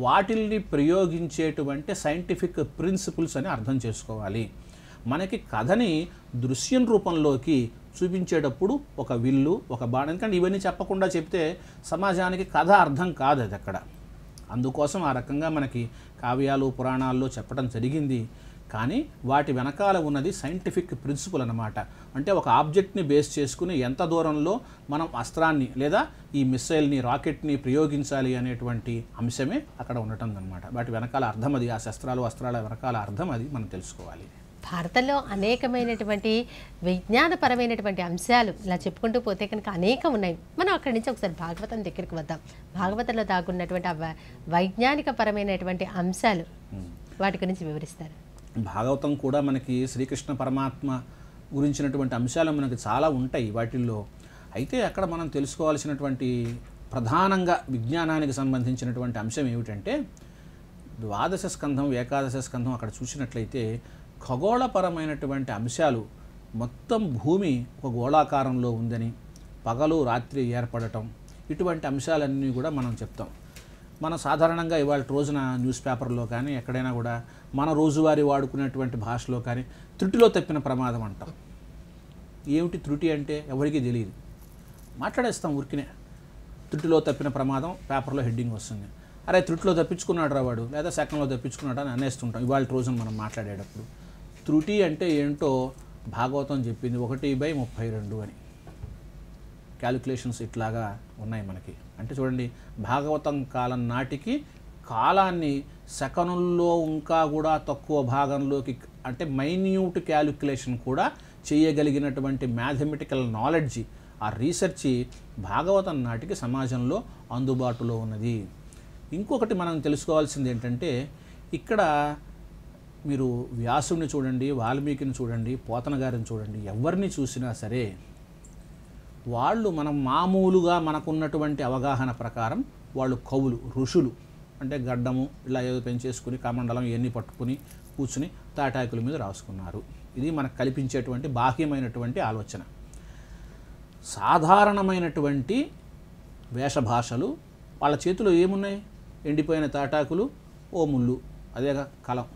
వాటిల్ని ప్రయోగించేటువంటి సైంటిఫిక్ ప్రిన్సిపుల్స్ అని అర్థం చేసుకోవాలి మనకి కథని దృశ్యం రూపంలోకి చూపించేటప్పుడు ఒక విల్లు ఒక బాణ ఎందుకంటే ఇవన్నీ చెప్పకుండా చెప్తే సమాజానికి కథ అర్థం కాదు అది అక్కడ అందుకోసం ఆ రకంగా మనకి కావ్యాలు పురాణాల్లో చెప్పడం జరిగింది కానీ వాటి వెనకాల ఉన్నది సైంటిఫిక్ ప్రిన్సిపల్ అనమాట అంటే ఒక ఆబ్జెక్ట్ని బేస్ చేసుకుని ఎంత దూరంలో మనం అస్త్రాన్ని లేదా ఈ మిస్సైల్ని రాకెట్ని ప్రయోగించాలి అనేటువంటి అంశమే అక్కడ ఉండటం అనమాట వాటి వెనకాల అర్థం అది ఆ శస్త్రాలు అస్త్రాల వెనకాల అర్థం అది మనం తెలుసుకోవాలి భారతంలో అనేకమైనటువంటి విజ్ఞానపరమైనటువంటి అంశాలు ఇలా చెప్పుకుంటూ పోతే కనుక అనేకం ఉన్నాయి మనం అక్కడి నుంచి ఒకసారి భాగవతం దగ్గరికి వద్దాం భాగవతంలో దాగున్నటువంటి వైజ్ఞానిక పరమైనటువంటి అంశాలు వాటి గురించి వివరిస్తారు భాగవతం కూడా మనకి శ్రీకృష్ణ పరమాత్మ గురించినటువంటి అంశాలు మనకి చాలా ఉంటాయి వాటిల్లో అయితే అక్కడ మనం తెలుసుకోవాల్సినటువంటి ప్రధానంగా విజ్ఞానానికి సంబంధించినటువంటి అంశం ఏమిటంటే ద్వాదశ స్కంధం ఏకాదశ స్కంధం అక్కడ చూసినట్లయితే ఖగోళపరమైనటువంటి అంశాలు మొత్తం భూమి ఒక గోళాకారంలో ఉందని పగలు రాత్రి ఏర్పడటం ఇటువంటి అంశాలన్నీ కూడా మనం చెప్తాం మనం సాధారణంగా ఇవాళ రోజున న్యూస్ పేపర్లో కానీ ఎక్కడైనా కూడా మన రోజువారీ వాడుకునేటువంటి భాషలో కానీ త్రుటిలో తప్పిన ప్రమాదం అంటాం ఏమిటి త్రుటి అంటే ఎవరికీ తెలియదు మాట్లాడేస్తాం ఉరికినే త్రుటిలో తప్పిన ప్రమాదం పేపర్లో హెడ్డింగ్ వస్తుంది అరే త్రుటిలో తప్పించుకున్నాడు రావాడు లేదా సెకండ్లో తప్పించుకున్నాడు అని అనేస్తుంటాం ఇవాళ రోజున మనం మాట్లాడేటప్పుడు త్రుటి అంటే ఏంటో భాగవతం చెప్పింది ఒకటి బై ముప్పై రెండు అని క్యాలిక్యులేషన్స్ ఇట్లాగా ఉన్నాయి మనకి అంటే చూడండి భాగవతం కాలం నాటికి కాలాన్ని సెకనుల్లో ఇంకా కూడా తక్కువ భాగంలోకి అంటే మైన్యూట్ క్యాలిక్యులేషన్ కూడా చేయగలిగినటువంటి మ్యాథమెటికల్ నాలెడ్జ్ ఆ రీసెర్చ్ భాగవతం నాటికి సమాజంలో అందుబాటులో ఉన్నది ఇంకొకటి మనం తెలుసుకోవాల్సింది ఏంటంటే ఇక్కడ మీరు వ్యాసుని చూడండి వాల్మీకిని చూడండి పోతన గారిని చూడండి ఎవరిని చూసినా సరే వాళ్ళు మనం మామూలుగా మనకున్నటువంటి అవగాహన ప్రకారం వాళ్ళు కవులు ఋషులు అంటే గడ్డము ఇలా ఏదో పెంచేసుకుని కమండలం ఇవన్నీ పట్టుకుని కూర్చుని తాటాకుల మీద రాసుకున్నారు ఇది మనకు కల్పించేటువంటి బాహ్యమైనటువంటి ఆలోచన సాధారణమైనటువంటి వేషభాషలు వాళ్ళ చేతిలో ఏమున్నాయి ఎండిపోయిన తాటాకులు ఓ ముళ్ళు అదేగా కలం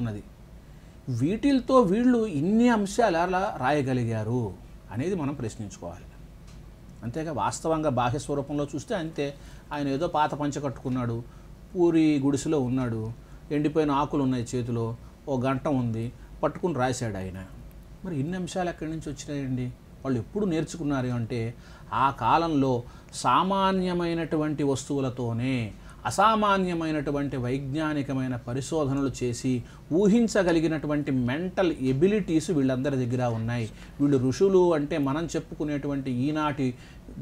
ఉన్నది వీటితో వీళ్ళు ఇన్ని అంశాలు అలా రాయగలిగారు అనేది మనం ప్రశ్నించుకోవాలి అంతేగా వాస్తవంగా బాహ్య స్వరూపంలో చూస్తే అంతే ఆయన ఏదో పాత పంచ కట్టుకున్నాడు పూరి గుడిసెలో ఉన్నాడు ఎండిపోయిన ఆకులు ఉన్నాయి చేతిలో ఓ గంట ఉంది పట్టుకుని రాశాడు ఆయన మరి ఇన్ని అంశాలు ఎక్కడి నుంచి వచ్చినాయండి వాళ్ళు ఎప్పుడు నేర్చుకున్నారు అంటే ఆ కాలంలో సామాన్యమైనటువంటి వస్తువులతోనే అసామాన్యమైనటువంటి వైజ్ఞానికమైన పరిశోధనలు చేసి ఊహించగలిగినటువంటి మెంటల్ ఎబిలిటీస్ వీళ్ళందరి దగ్గర ఉన్నాయి వీళ్ళు ఋషులు అంటే మనం చెప్పుకునేటువంటి ఈనాటి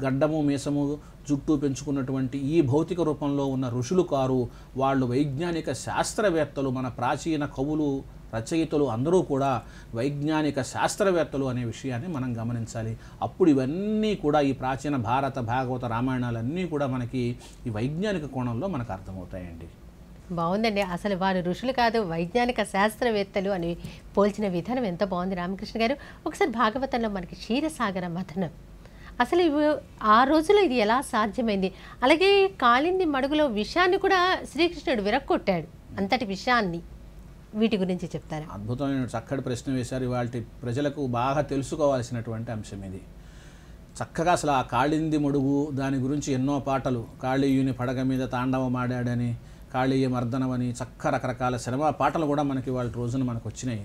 గడ్డము మీసము జుట్టు పెంచుకున్నటువంటి ఈ భౌతిక రూపంలో ఉన్న ఋషులు కారు వాళ్ళు వైజ్ఞానిక శాస్త్రవేత్తలు మన ప్రాచీన కవులు రచయితలు అందరూ కూడా వైజ్ఞానిక శాస్త్రవేత్తలు అనే విషయాన్ని మనం గమనించాలి అప్పుడు ఇవన్నీ కూడా ఈ ప్రాచీన భారత భాగవత రామాయణాలన్నీ కూడా మనకి ఈ వైజ్ఞానిక కోణంలో మనకు అర్థమవుతాయండి బాగుందండి అసలు వారు ఋషులు కాదు వైజ్ఞానిక శాస్త్రవేత్తలు అని పోల్చిన విధానం ఎంత బాగుంది రామకృష్ణ గారు ఒకసారి భాగవతంలో మనకి క్షీరసాగర మథనం అసలు ఆ రోజులో ఇది ఎలా సాధ్యమైంది అలాగే కాలింది మడుగులో విషాన్ని కూడా శ్రీకృష్ణుడు విరక్కొట్టాడు అంతటి విషయాన్ని వీటి గురించి చెప్తారు అద్భుతమైన చక్కటి ప్రశ్న వేశారు ఇవాళ ప్రజలకు బాగా తెలుసుకోవాల్సినటువంటి అంశం ఇది చక్కగా అసలు ఆ కాళింది మొడుగు దాని గురించి ఎన్నో పాటలు కాళీయుని పడగ మీద ఆడాడని కాళీయ మర్దనమని చక్క రకరకాల సినిమా పాటలు కూడా మనకి వాళ్ళ రోజున మనకు వచ్చినాయి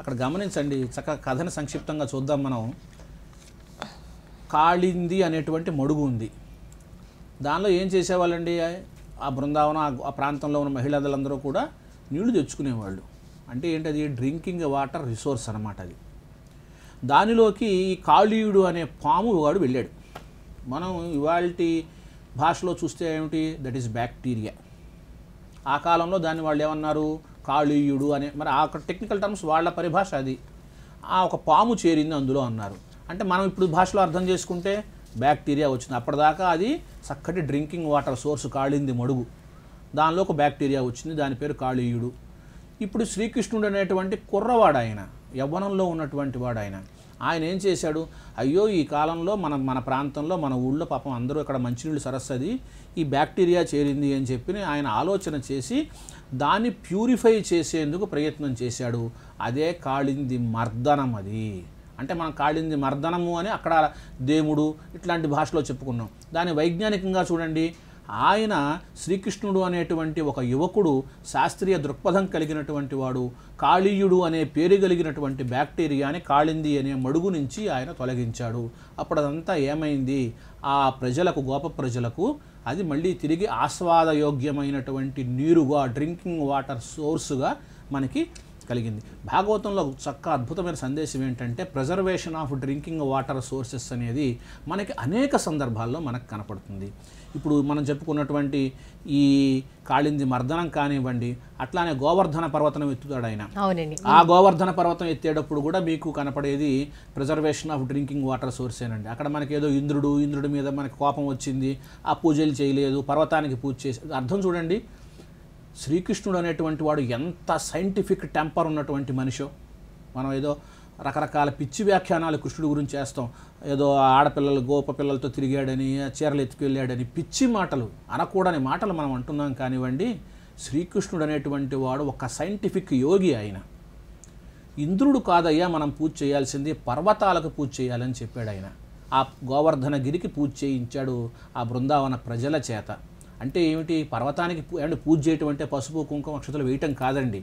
అక్కడ గమనించండి చక్క కథను సంక్షిప్తంగా చూద్దాం మనం కాళింది అనేటువంటి మడుగు ఉంది దానిలో ఏం చేసేవాళ్ళండి ఆ బృందావనం ఆ ప్రాంతంలో ఉన్న మహిళలందరూ కూడా నీళ్లు తెచ్చుకునేవాళ్ళు అంటే ఏంటది డ్రింకింగ్ వాటర్ రిసోర్స్ అనమాట అది దానిలోకి ఈ కాళీయుడు అనే పాము వాడు వెళ్ళాడు మనం ఇవాళ భాషలో చూస్తే ఏమిటి దట్ ఈస్ బ్యాక్టీరియా ఆ కాలంలో దాన్ని వాళ్ళు ఏమన్నారు కాళీయుడు అనే మరి ఆ టెక్నికల్ టర్మ్స్ వాళ్ళ పరిభాష అది ఆ ఒక పాము చేరింది అందులో అన్నారు అంటే మనం ఇప్పుడు భాషలో అర్థం చేసుకుంటే బ్యాక్టీరియా వచ్చింది అప్పటిదాకా అది చక్కటి డ్రింకింగ్ వాటర్ సోర్స్ కాళింది మడుగు దానిలో ఒక బ్యాక్టీరియా వచ్చింది దాని పేరు కాళీయుడు ఇప్పుడు శ్రీకృష్ణుడు అనేటువంటి కుర్రవాడు ఆయన యవ్వనంలో ఉన్నటువంటి వాడు ఆయన ఆయన ఏం చేశాడు అయ్యో ఈ కాలంలో మన మన ప్రాంతంలో మన ఊళ్ళో పాపం అందరూ ఇక్కడ మంచినీళ్ళు సరస్సది ఈ బ్యాక్టీరియా చేరింది అని చెప్పి ఆయన ఆలోచన చేసి దాన్ని ప్యూరిఫై చేసేందుకు ప్రయత్నం చేశాడు అదే కాళింది మర్దనం అది అంటే మనం కాళింది మర్దనము అని అక్కడ దేవుడు ఇట్లాంటి భాషలో చెప్పుకున్నాం దాన్ని వైజ్ఞానికంగా చూడండి ఆయన శ్రీకృష్ణుడు అనేటువంటి ఒక యువకుడు శాస్త్రీయ దృక్పథం కలిగినటువంటి వాడు కాళీయుడు అనే పేరు కలిగినటువంటి బ్యాక్టీరియాని కాళింది అనే మడుగు నుంచి ఆయన తొలగించాడు అప్పుడదంతా ఏమైంది ఆ ప్రజలకు గోప ప్రజలకు అది మళ్ళీ తిరిగి ఆస్వాదయోగ్యమైనటువంటి నీరుగా డ్రింకింగ్ వాటర్ సోర్సుగా మనకి కలిగింది భాగవతంలో చక్క అద్భుతమైన సందేశం ఏంటంటే preservation of drinking water sources అనేది మనకి అనేక సందర్భాల్లో మనకు కనపడుతుంది ఇప్పుడు మనం చెప్పుకున్నటువంటి ఈ కాళింది మర్దనం కానివ్వండి అట్లానే గోవర్ధన పర్వతం ఎత్తుతాడు ఆయన ఆ గోవర్ధన పర్వతం ఎత్తేటప్పుడు కూడా మీకు కనపడేది ప్రిజర్వేషన్ ఆఫ్ డ్రింకింగ్ వాటర్ ఏనండి అక్కడ మనకి ఏదో ఇంద్రుడు ఇంద్రుడి మీద మనకి కోపం వచ్చింది ఆ పూజలు చేయలేదు పర్వతానికి పూజ చేసి అర్థం చూడండి శ్రీకృష్ణుడు అనేటువంటి వాడు ఎంత సైంటిఫిక్ టెంపర్ ఉన్నటువంటి మనిషో మనం ఏదో రకరకాల పిచ్చి వ్యాఖ్యానాలు కృష్ణుడి గురించి చేస్తాం ఏదో ఆడపిల్లలు గోప పిల్లలతో తిరిగాడని చీరలు ఎత్తుకెళ్ళాడని పిచ్చి మాటలు అనకూడని మాటలు మనం అంటున్నాం కానివ్వండి శ్రీకృష్ణుడు అనేటువంటి వాడు ఒక సైంటిఫిక్ యోగి ఆయన ఇంద్రుడు కాదయ్యా మనం పూజ చేయాల్సింది పర్వతాలకు పూజ చేయాలని చెప్పాడు ఆయన ఆ గోవర్ధన గిరికి పూజ చేయించాడు ఆ బృందావన ప్రజల చేత అంటే ఏమిటి పర్వతానికి పూజ చేయటం అంటే పసుపు కుంకుమ అక్షతలు వేయటం కాదండి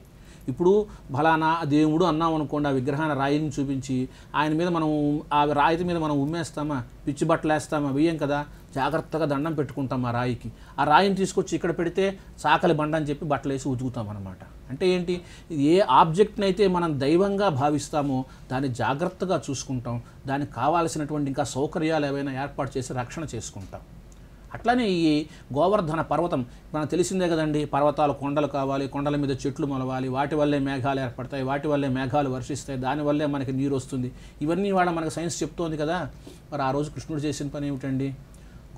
ఇప్పుడు ఫలానా దేవుడు అన్నాం అనుకోండి ఆ విగ్రహాన్ని రాయిని చూపించి ఆయన మీద మనం ఆ రాయి మీద మనం ఉమ్మేస్తామా పిచ్చి బట్టలు వేస్తామా వేయం కదా జాగ్రత్తగా దండం పెట్టుకుంటాం ఆ రాయికి ఆ రాయిని తీసుకొచ్చి ఇక్కడ పెడితే చాకలి బండ అని చెప్పి బట్టలు వేసి ఉతుకుతాం అనమాట అంటే ఏంటి ఏ ఆబ్జెక్ట్ని అయితే మనం దైవంగా భావిస్తామో దాన్ని జాగ్రత్తగా చూసుకుంటాం దానికి కావాల్సినటువంటి ఇంకా సౌకర్యాలు ఏవైనా ఏర్పాటు చేసి రక్షణ చేసుకుంటాం అట్లనే ఈ గోవర్ధన పర్వతం మనకు తెలిసిందే కదండి పర్వతాలు కొండలు కావాలి కొండల మీద చెట్లు మొలవాలి వాటి వల్లే మేఘాలు ఏర్పడతాయి వాటి వల్లే మేఘాలు వర్షిస్తాయి దానివల్లే మనకి నీరు వస్తుంది ఇవన్నీ వాడ మనకు సైన్స్ చెప్తోంది కదా మరి ఆ రోజు కృష్ణుడు చేసిన పని ఏమిటండి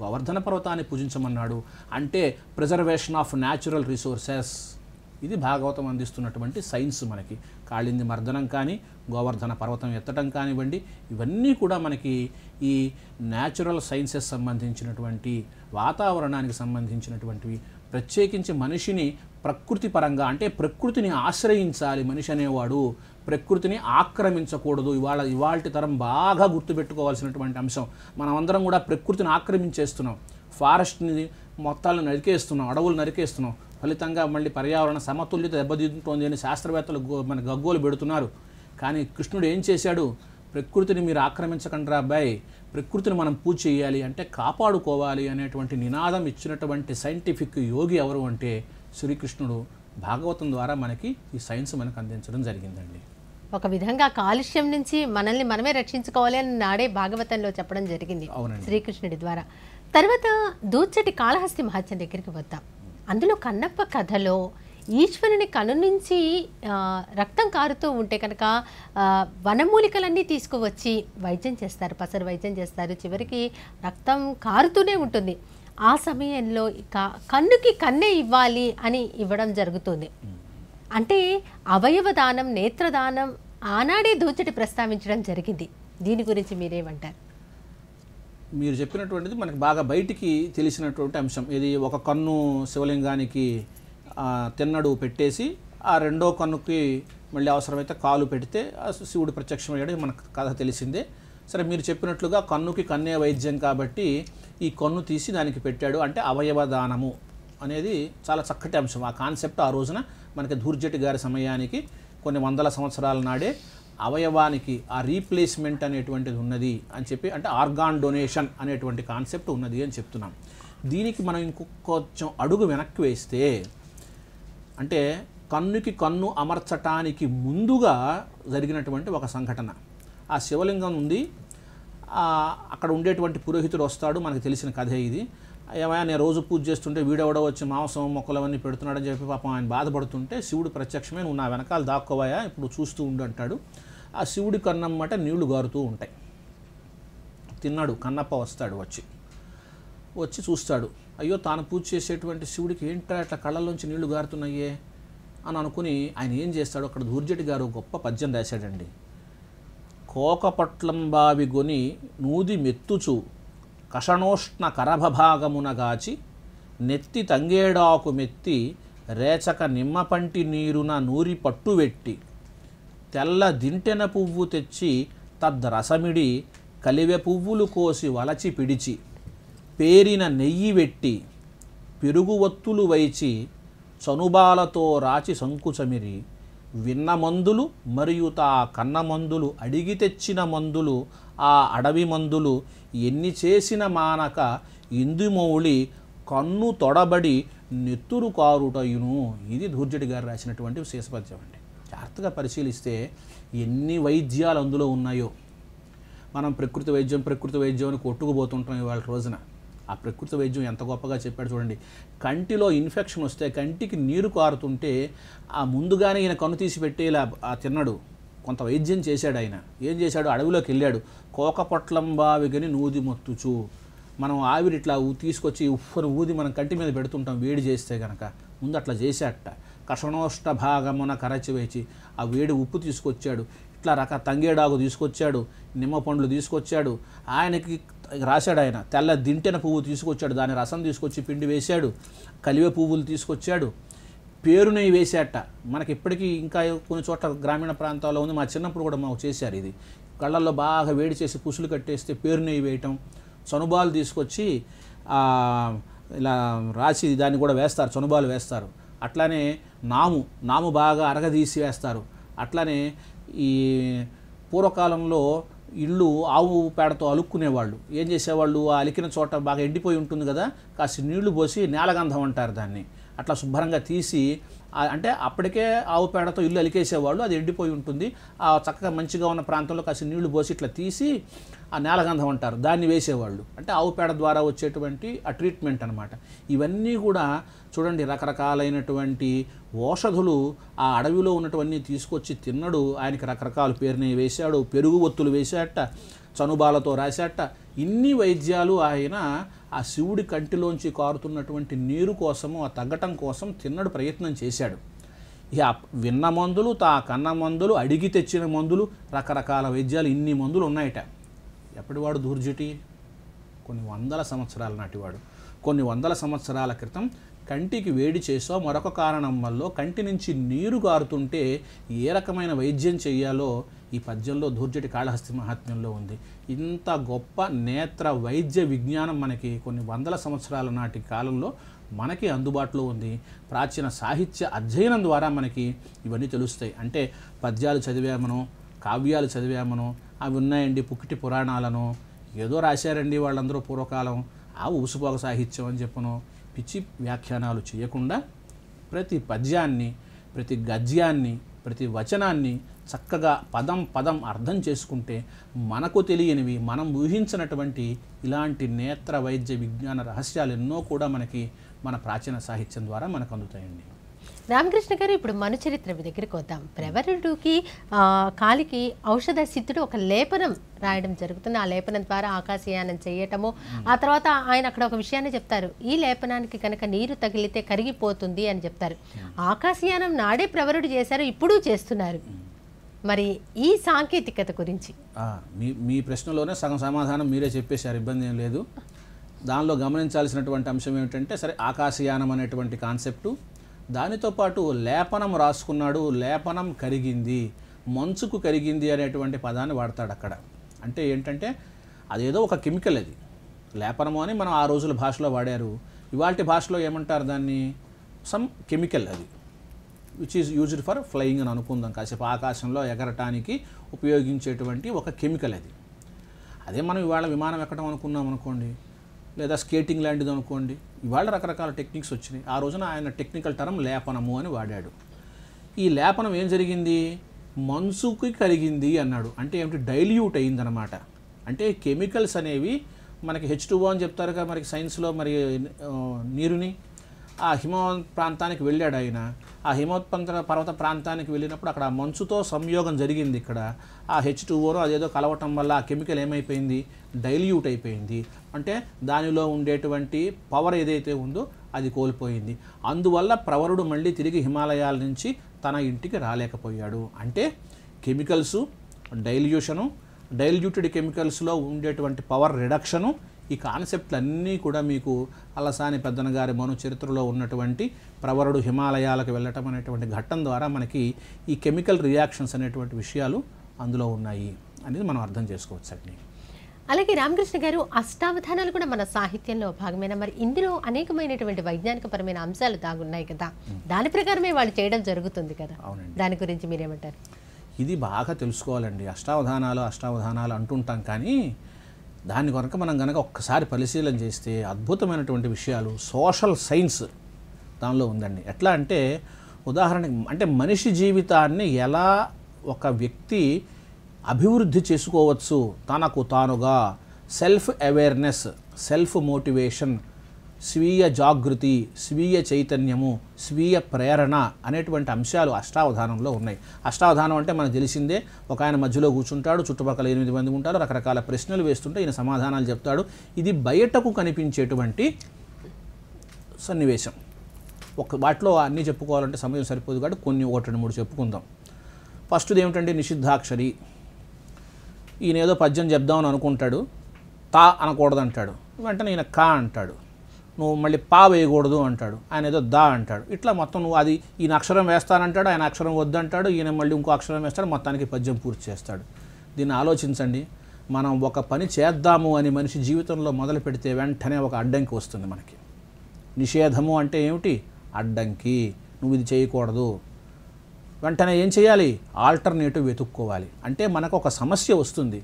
గోవర్ధన పర్వతాన్ని పూజించమన్నాడు అంటే ప్రిజర్వేషన్ ఆఫ్ న్యాచురల్ రిసోర్సెస్ ఇది భాగవతం అందిస్తున్నటువంటి సైన్స్ మనకి కాళింది మర్దనం కానీ గోవర్ధన పర్వతం ఎత్తడం కానివ్వండి ఇవన్నీ కూడా మనకి ఈ న్యాచురల్ సైన్సెస్ సంబంధించినటువంటి వాతావరణానికి సంబంధించినటువంటివి ప్రత్యేకించి మనిషిని ప్రకృతి పరంగా అంటే ప్రకృతిని ఆశ్రయించాలి మనిషి అనేవాడు ప్రకృతిని ఆక్రమించకూడదు ఇవాళ ఇవాళ తరం బాగా గుర్తుపెట్టుకోవాల్సినటువంటి అంశం మనమందరం కూడా ప్రకృతిని ఆక్రమించేస్తున్నాం ఫారెస్ట్ని మొత్తాలను నరికేస్తున్నాం అడవులు నరికేస్తున్నాం ఫలితంగా మళ్ళీ పర్యావరణ సమతుల్యత దెబ్బతింటోంది అని శాస్త్రవేత్తలు మన గగ్గోలు పెడుతున్నారు కానీ కృష్ణుడు ఏం చేశాడు ప్రకృతిని మీరు ఆక్రమించకండి రా అబ్బాయి ప్రకృతిని మనం పూజ చేయాలి అంటే కాపాడుకోవాలి అనేటువంటి నినాదం ఇచ్చినటువంటి సైంటిఫిక్ యోగి ఎవరు అంటే శ్రీకృష్ణుడు భాగవతం ద్వారా మనకి ఈ సైన్స్ మనకు అందించడం జరిగిందండి ఒక విధంగా కాలుష్యం నుంచి మనల్ని మనమే రక్షించుకోవాలి అని నాడే భాగవతంలో చెప్పడం జరిగింది శ్రీకృష్ణుడి ద్వారా తర్వాత దూచటి కాళహస్తి మహత్యం దగ్గరికి వద్దాం అందులో కన్నప్ప కథలో ఈశ్వరుని కను నుంచి రక్తం కారుతూ ఉంటే కనుక వనమూలికలన్నీ తీసుకువచ్చి వైద్యం చేస్తారు పసరు వైద్యం చేస్తారు చివరికి రక్తం కారుతూనే ఉంటుంది ఆ సమయంలో ఇక కన్నుకి కన్నే ఇవ్వాలి అని ఇవ్వడం జరుగుతుంది అంటే అవయవ దానం నేత్రదానం ఆనాడే దూచటి ప్రస్తావించడం జరిగింది దీని గురించి మీరేమంటారు మీరు చెప్పినటువంటిది మనకు బాగా బయటికి తెలిసినటువంటి అంశం ఇది ఒక కన్ను శివలింగానికి తిన్నడు పెట్టేసి ఆ రెండో కన్నుకి మళ్ళీ అవసరమైతే కాలు పెడితే శివుడు ప్రత్యక్షమయ్యాడు మనకు కథ తెలిసిందే సరే మీరు చెప్పినట్లుగా కన్నుకి కన్నే వైద్యం కాబట్టి ఈ కన్ను తీసి దానికి పెట్టాడు అంటే అవయవదానము అనేది చాలా చక్కటి అంశం ఆ కాన్సెప్ట్ ఆ రోజున మనకి ధూర్జటి గారి సమయానికి కొన్ని వందల సంవత్సరాల నాడే అవయవానికి ఆ రీప్లేస్మెంట్ అనేటువంటిది ఉన్నది అని చెప్పి అంటే ఆర్గాన్ డొనేషన్ అనేటువంటి కాన్సెప్ట్ ఉన్నది అని చెప్తున్నాం దీనికి మనం ఇంకొంచెం అడుగు వెనక్కి వేస్తే అంటే కన్నుకి కన్ను అమర్చటానికి ముందుగా జరిగినటువంటి ఒక సంఘటన ఆ శివలింగం ఉంది అక్కడ ఉండేటువంటి పురోహితుడు వస్తాడు మనకు తెలిసిన కథే ఇది ఏమైనా నేను రోజు పూజ చేస్తుంటే వీడెవడో వచ్చి మాంసం మొక్కలు అవన్నీ పెడుతున్నాడని చెప్పి పాపం ఆయన బాధపడుతుంటే శివుడు ప్రత్యక్షమే నువ్వు నా వెనకాల దాక్కోవాయా ఇప్పుడు చూస్తూ ఉండు అంటాడు ఆ శివుడి కన్నమ్మట నీళ్లు గారుతూ ఉంటాయి తిన్నాడు కన్నప్ప వస్తాడు వచ్చి వచ్చి చూస్తాడు అయ్యో తాను పూజ చేసేటువంటి శివుడికి ఏంట అట్లా కళ్ళల్లోంచి నీళ్లు గారుతున్నాయే అని అనుకుని ఆయన ఏం చేస్తాడు అక్కడ దూర్జటి గారు గొప్ప పద్యం రాశాడండి కోకపట్లం బావి గొని నూది మెత్తుచు కషణోష్ణ గాచి నెత్తి తంగేడాకు మెత్తి రేచక నిమ్మపంటి నీరున నూరి పట్టువెట్టి తెల్ల దింటెన పువ్వు తెచ్చి తద్రసమిడి కలివె పువ్వులు కోసి వలచి పిడిచి పేరిన నెయ్యి వెట్టి పెరుగు ఒత్తులు వైచి చనుబాలతో రాచి సంకుచమిరి విన్న మందులు మరియు తా కన్న మందులు అడిగి తెచ్చిన మందులు ఆ అడవి మందులు ఎన్ని చేసిన మానక ఇందుమౌళి కన్ను తొడబడి నెత్తురు కారుటయును ఇది ధూర్జడి గారు రాసినటువంటి శేషపద్యం అండి జాగ్రత్తగా పరిశీలిస్తే ఎన్ని వైద్యాలు అందులో ఉన్నాయో మనం ప్రకృతి వైద్యం ప్రకృతి వైద్యం అని కొట్టుకుపోతుంటాం ఇవాళ రోజున ఆ ప్రకృతి వైద్యం ఎంత గొప్పగా చెప్పాడు చూడండి కంటిలో ఇన్ఫెక్షన్ వస్తే కంటికి నీరు కారుతుంటే ఆ ముందుగానే ఈయన కన్ను తీసి పెట్టేలా ఆ తిన్నాడు కొంత వైద్యం చేశాడు ఆయన ఏం చేశాడు అడవిలోకి వెళ్ళాడు కోక పొట్లం బావిగని నూది మొత్తుచు మనం ఆవిరి ఇట్లా తీసుకొచ్చి ఉఫ్ఫను ఊది మనం కంటి మీద పెడుతుంటాం వేడి చేస్తే కనుక ముందు అట్లా చేశాట కషణోష్ట భాగమున కరచి వేచి ఆ వేడి ఉప్పు తీసుకొచ్చాడు ఇట్లా రక తంగేడాకు తీసుకొచ్చాడు నిమ్మ పండ్లు తీసుకొచ్చాడు ఆయనకి రాశాడు ఆయన తెల్ల దింటిన పువ్వు తీసుకొచ్చాడు దాని రసం తీసుకొచ్చి పిండి వేశాడు కలివే పువ్వులు తీసుకొచ్చాడు పేరు నెయ్యి వేసేట మనకి ఇప్పటికీ ఇంకా కొన్ని చోట్ల గ్రామీణ ప్రాంతాల్లో ఉంది మా చిన్నప్పుడు కూడా మాకు చేశారు ఇది కళ్ళల్లో బాగా వేడి చేసి పుసులు కట్టేస్తే పేరు నెయ్యి వేయటం చనుబాలు తీసుకొచ్చి ఇలా రాసి దాన్ని కూడా వేస్తారు చనుబాలు వేస్తారు అట్లానే నాము నాము బాగా అరగదీసి వేస్తారు అట్లానే ఈ పూర్వకాలంలో ఇళ్ళు ఆవు పేడతో అలుక్కునేవాళ్ళు ఏం చేసేవాళ్ళు ఆ అలికిన చోట బాగా ఎండిపోయి ఉంటుంది కదా కాసి నీళ్లు పోసి నేలగంధం అంటారు దాన్ని అట్లా శుభ్రంగా తీసి అంటే అప్పటికే ఆవు పేడతో ఇల్లు అలికేసేవాళ్ళు అది ఎండిపోయి ఉంటుంది ఆ చక్కగా మంచిగా ఉన్న ప్రాంతంలో కాసి నీళ్లు పోసి ఇట్లా తీసి ఆ నేలగంధం అంటారు దాన్ని వేసేవాళ్ళు అంటే ఆవు పేడ ద్వారా వచ్చేటువంటి ఆ ట్రీట్మెంట్ అనమాట ఇవన్నీ కూడా చూడండి రకరకాలైనటువంటి ఓషధులు ఆ అడవిలో ఉన్నటువన్నీ తీసుకొచ్చి తిన్నడు ఆయనకి రకరకాల పేరుని వేశాడు పెరుగు ఒత్తులు వేశాట చనుబాలతో రాశాట ఇన్ని వైద్యాలు ఆయన ఆ శివుడి కంటిలోంచి కారుతున్నటువంటి నీరు కోసము ఆ తగ్గటం కోసం తిన్నడు ప్రయత్నం చేశాడు ఇక విన్న మందులు తా కన్న మందులు అడిగి తెచ్చిన మందులు రకరకాల వైద్యాలు ఇన్ని మందులు ఉన్నాయట ఎప్పటివాడు దూర్జటి కొన్ని వందల సంవత్సరాల నాటివాడు కొన్ని వందల సంవత్సరాల క్రితం కంటికి వేడి చేసో మరొక కారణం వల్ల కంటి నుంచి నీరు గారుతుంటే ఏ రకమైన వైద్యం చేయాలో ఈ పద్యంలో దూర్జటి కాళహస్తి మహాత్మ్యంలో ఉంది ఇంత గొప్ప నేత్ర వైద్య విజ్ఞానం మనకి కొన్ని వందల సంవత్సరాల నాటి కాలంలో మనకి అందుబాటులో ఉంది ప్రాచీన సాహిత్య అధ్యయనం ద్వారా మనకి ఇవన్నీ తెలుస్తాయి అంటే పద్యాలు చదివామనో కావ్యాలు చదివామనో అవి ఉన్నాయండి పుక్కిటి పురాణాలను ఏదో రాశారండి వాళ్ళందరూ పూర్వకాలం ఆ ఊసుపోక సాహిత్యం అని చెప్పను పిచ్చి వ్యాఖ్యానాలు చేయకుండా ప్రతి పద్యాన్ని ప్రతి గద్యాన్ని ప్రతి వచనాన్ని చక్కగా పదం పదం అర్థం చేసుకుంటే మనకు తెలియనివి మనం ఊహించినటువంటి ఇలాంటి నేత్ర వైద్య విజ్ఞాన రహస్యాలు ఎన్నో కూడా మనకి మన ప్రాచీన సాహిత్యం ద్వారా మనకు అందుతాయండి రామకృష్ణ గారు ఇప్పుడు మన చరిత్ర మీ దగ్గరికి వద్దాం ప్రవరుడుకి కాలికి ఔషధ సిద్ధుడు ఒక లేపనం రాయడం జరుగుతుంది ఆ లేపనం ద్వారా ఆకాశయానం చేయటము ఆ తర్వాత ఆయన అక్కడ ఒక విషయాన్ని చెప్తారు ఈ లేపనానికి కనుక నీరు తగిలితే కరిగిపోతుంది అని చెప్తారు ఆకాశయానం నాడే ప్రవరుడు చేశారు ఇప్పుడు చేస్తున్నారు మరి ఈ సాంకేతికత గురించి మీ మీ ప్రశ్నలోనే సగం సమాధానం మీరే చెప్పేశారు ఇబ్బంది ఏం లేదు దానిలో గమనించాల్సినటువంటి అంశం ఏమిటంటే సరే ఆకాశయానం అనేటువంటి కాన్సెప్టు దానితో పాటు లేపనం రాసుకున్నాడు లేపనం కరిగింది మంచుకు కరిగింది అనేటువంటి పదాన్ని వాడతాడు అక్కడ అంటే ఏంటంటే అదేదో ఒక కెమికల్ అది లేపనము అని మనం ఆ రోజుల భాషలో వాడారు ఇవాళ భాషలో ఏమంటారు దాన్ని సమ్ కెమికల్ అది which is used for flying అని అనుకుందాం కాసేపు ఆకాశంలో ఎగరటానికి ఉపయోగించేటువంటి ఒక కెమికల్ అది అదే మనం ఇవాళ విమానం ఎక్కడం అనుకున్నాం అనుకోండి లేదా స్కేటింగ్ లాంటిది అనుకోండి ఇవాళ రకరకాల టెక్నిక్స్ వచ్చినాయి ఆ రోజున ఆయన టెక్నికల్ టర్మ్ లేపనము అని వాడాడు ఈ లేపనం ఏం జరిగింది మనసుకి కలిగింది అన్నాడు అంటే ఏమిటి డైల్యూట్ అయిందనమాట అంటే కెమికల్స్ అనేవి మనకి హెచ్ టూ అని చెప్తారుగా మనకి సైన్స్లో మరి నీరుని ఆ హిమవత్ ప్రాంతానికి వెళ్ళాడు ఆయన ఆ హిమోత్పంత పర్వత ప్రాంతానికి వెళ్ళినప్పుడు అక్కడ మంచుతో సంయోగం జరిగింది ఇక్కడ ఆ హెచ్ టూఓలో అదేదో కలవటం వల్ల ఆ కెమికల్ ఏమైపోయింది డైల్యూట్ అయిపోయింది అంటే దానిలో ఉండేటువంటి పవర్ ఏదైతే ఉందో అది కోల్పోయింది అందువల్ల ప్రవరుడు మళ్ళీ తిరిగి హిమాలయాల నుంచి తన ఇంటికి రాలేకపోయాడు అంటే కెమికల్సు డైల్యూషను డైల్యూటెడ్ కెమికల్స్లో ఉండేటువంటి పవర్ రిడక్షను ఈ కాన్సెప్ట్లన్నీ కూడా మీకు అలసాని పెద్దన గారి మను చరిత్రలో ఉన్నటువంటి ప్రవరుడు హిమాలయాలకు వెళ్ళటం అనేటువంటి ఘట్టం ద్వారా మనకి ఈ కెమికల్ రియాక్షన్స్ అనేటువంటి విషయాలు అందులో ఉన్నాయి అనేది మనం అర్థం చేసుకోవచ్చు అండి అలాగే రామకృష్ణ గారు అష్టావధానాలు కూడా మన సాహిత్యంలో భాగమైన మరి ఇందులో అనేకమైనటువంటి వైజ్ఞానికపరమైన అంశాలు దాగున్నాయి కదా దాని ప్రకారమే వాళ్ళు చేయడం జరుగుతుంది కదా దాని గురించి మీరేమంటారు ఇది బాగా తెలుసుకోవాలండి అష్టావధానాలు అష్టావధానాలు అంటుంటాం కానీ దాన్ని కనుక మనం కనుక ఒక్కసారి పరిశీలన చేస్తే అద్భుతమైనటువంటి విషయాలు సోషల్ సైన్స్ దానిలో ఉందండి ఎట్లా అంటే ఉదాహరణకి అంటే మనిషి జీవితాన్ని ఎలా ఒక వ్యక్తి అభివృద్ధి చేసుకోవచ్చు తనకు తానుగా సెల్ఫ్ అవేర్నెస్ సెల్ఫ్ మోటివేషన్ స్వీయ జాగృతి స్వీయ చైతన్యము స్వీయ ప్రేరణ అనేటువంటి అంశాలు అష్టావధానంలో ఉన్నాయి అష్టావధానం అంటే మనకు తెలిసిందే ఒక ఆయన మధ్యలో కూర్చుంటాడు చుట్టుపక్కల ఎనిమిది మంది ఉంటారు రకరకాల ప్రశ్నలు వేస్తుంటే ఈయన సమాధానాలు చెప్తాడు ఇది బయటకు కనిపించేటువంటి సన్నివేశం ఒక వాటిలో అన్నీ చెప్పుకోవాలంటే సమయం సరిపోదు కాబట్టి కొన్ని ఒకటి రెండు మూడు చెప్పుకుందాం ఫస్ట్ది ఏమిటంటే నిషిద్ధాక్షరి ఈయన ఏదో పద్యం చెప్దామని అనుకుంటాడు తా అనకూడదంటాడు వెంటనే ఈయన కా అంటాడు నువ్వు మళ్ళీ పా వేయకూడదు అంటాడు ఆయన ఏదో దా అంటాడు ఇట్లా మొత్తం నువ్వు అది ఈయన అక్షరం వేస్తానంటాడు ఆయన అక్షరం వద్దంటాడు ఈయన మళ్ళీ ఇంకో అక్షరం వేస్తాడు మొత్తానికి పద్యం పూర్తి చేస్తాడు దీన్ని ఆలోచించండి మనం ఒక పని చేద్దాము అని మనిషి జీవితంలో మొదలు పెడితే వెంటనే ఒక అడ్డంకి వస్తుంది మనకి నిషేధము అంటే ఏమిటి అడ్డంకి నువ్వు ఇది చేయకూడదు వెంటనే ఏం చేయాలి ఆల్టర్నేటివ్ వెతుక్కోవాలి అంటే మనకు ఒక సమస్య వస్తుంది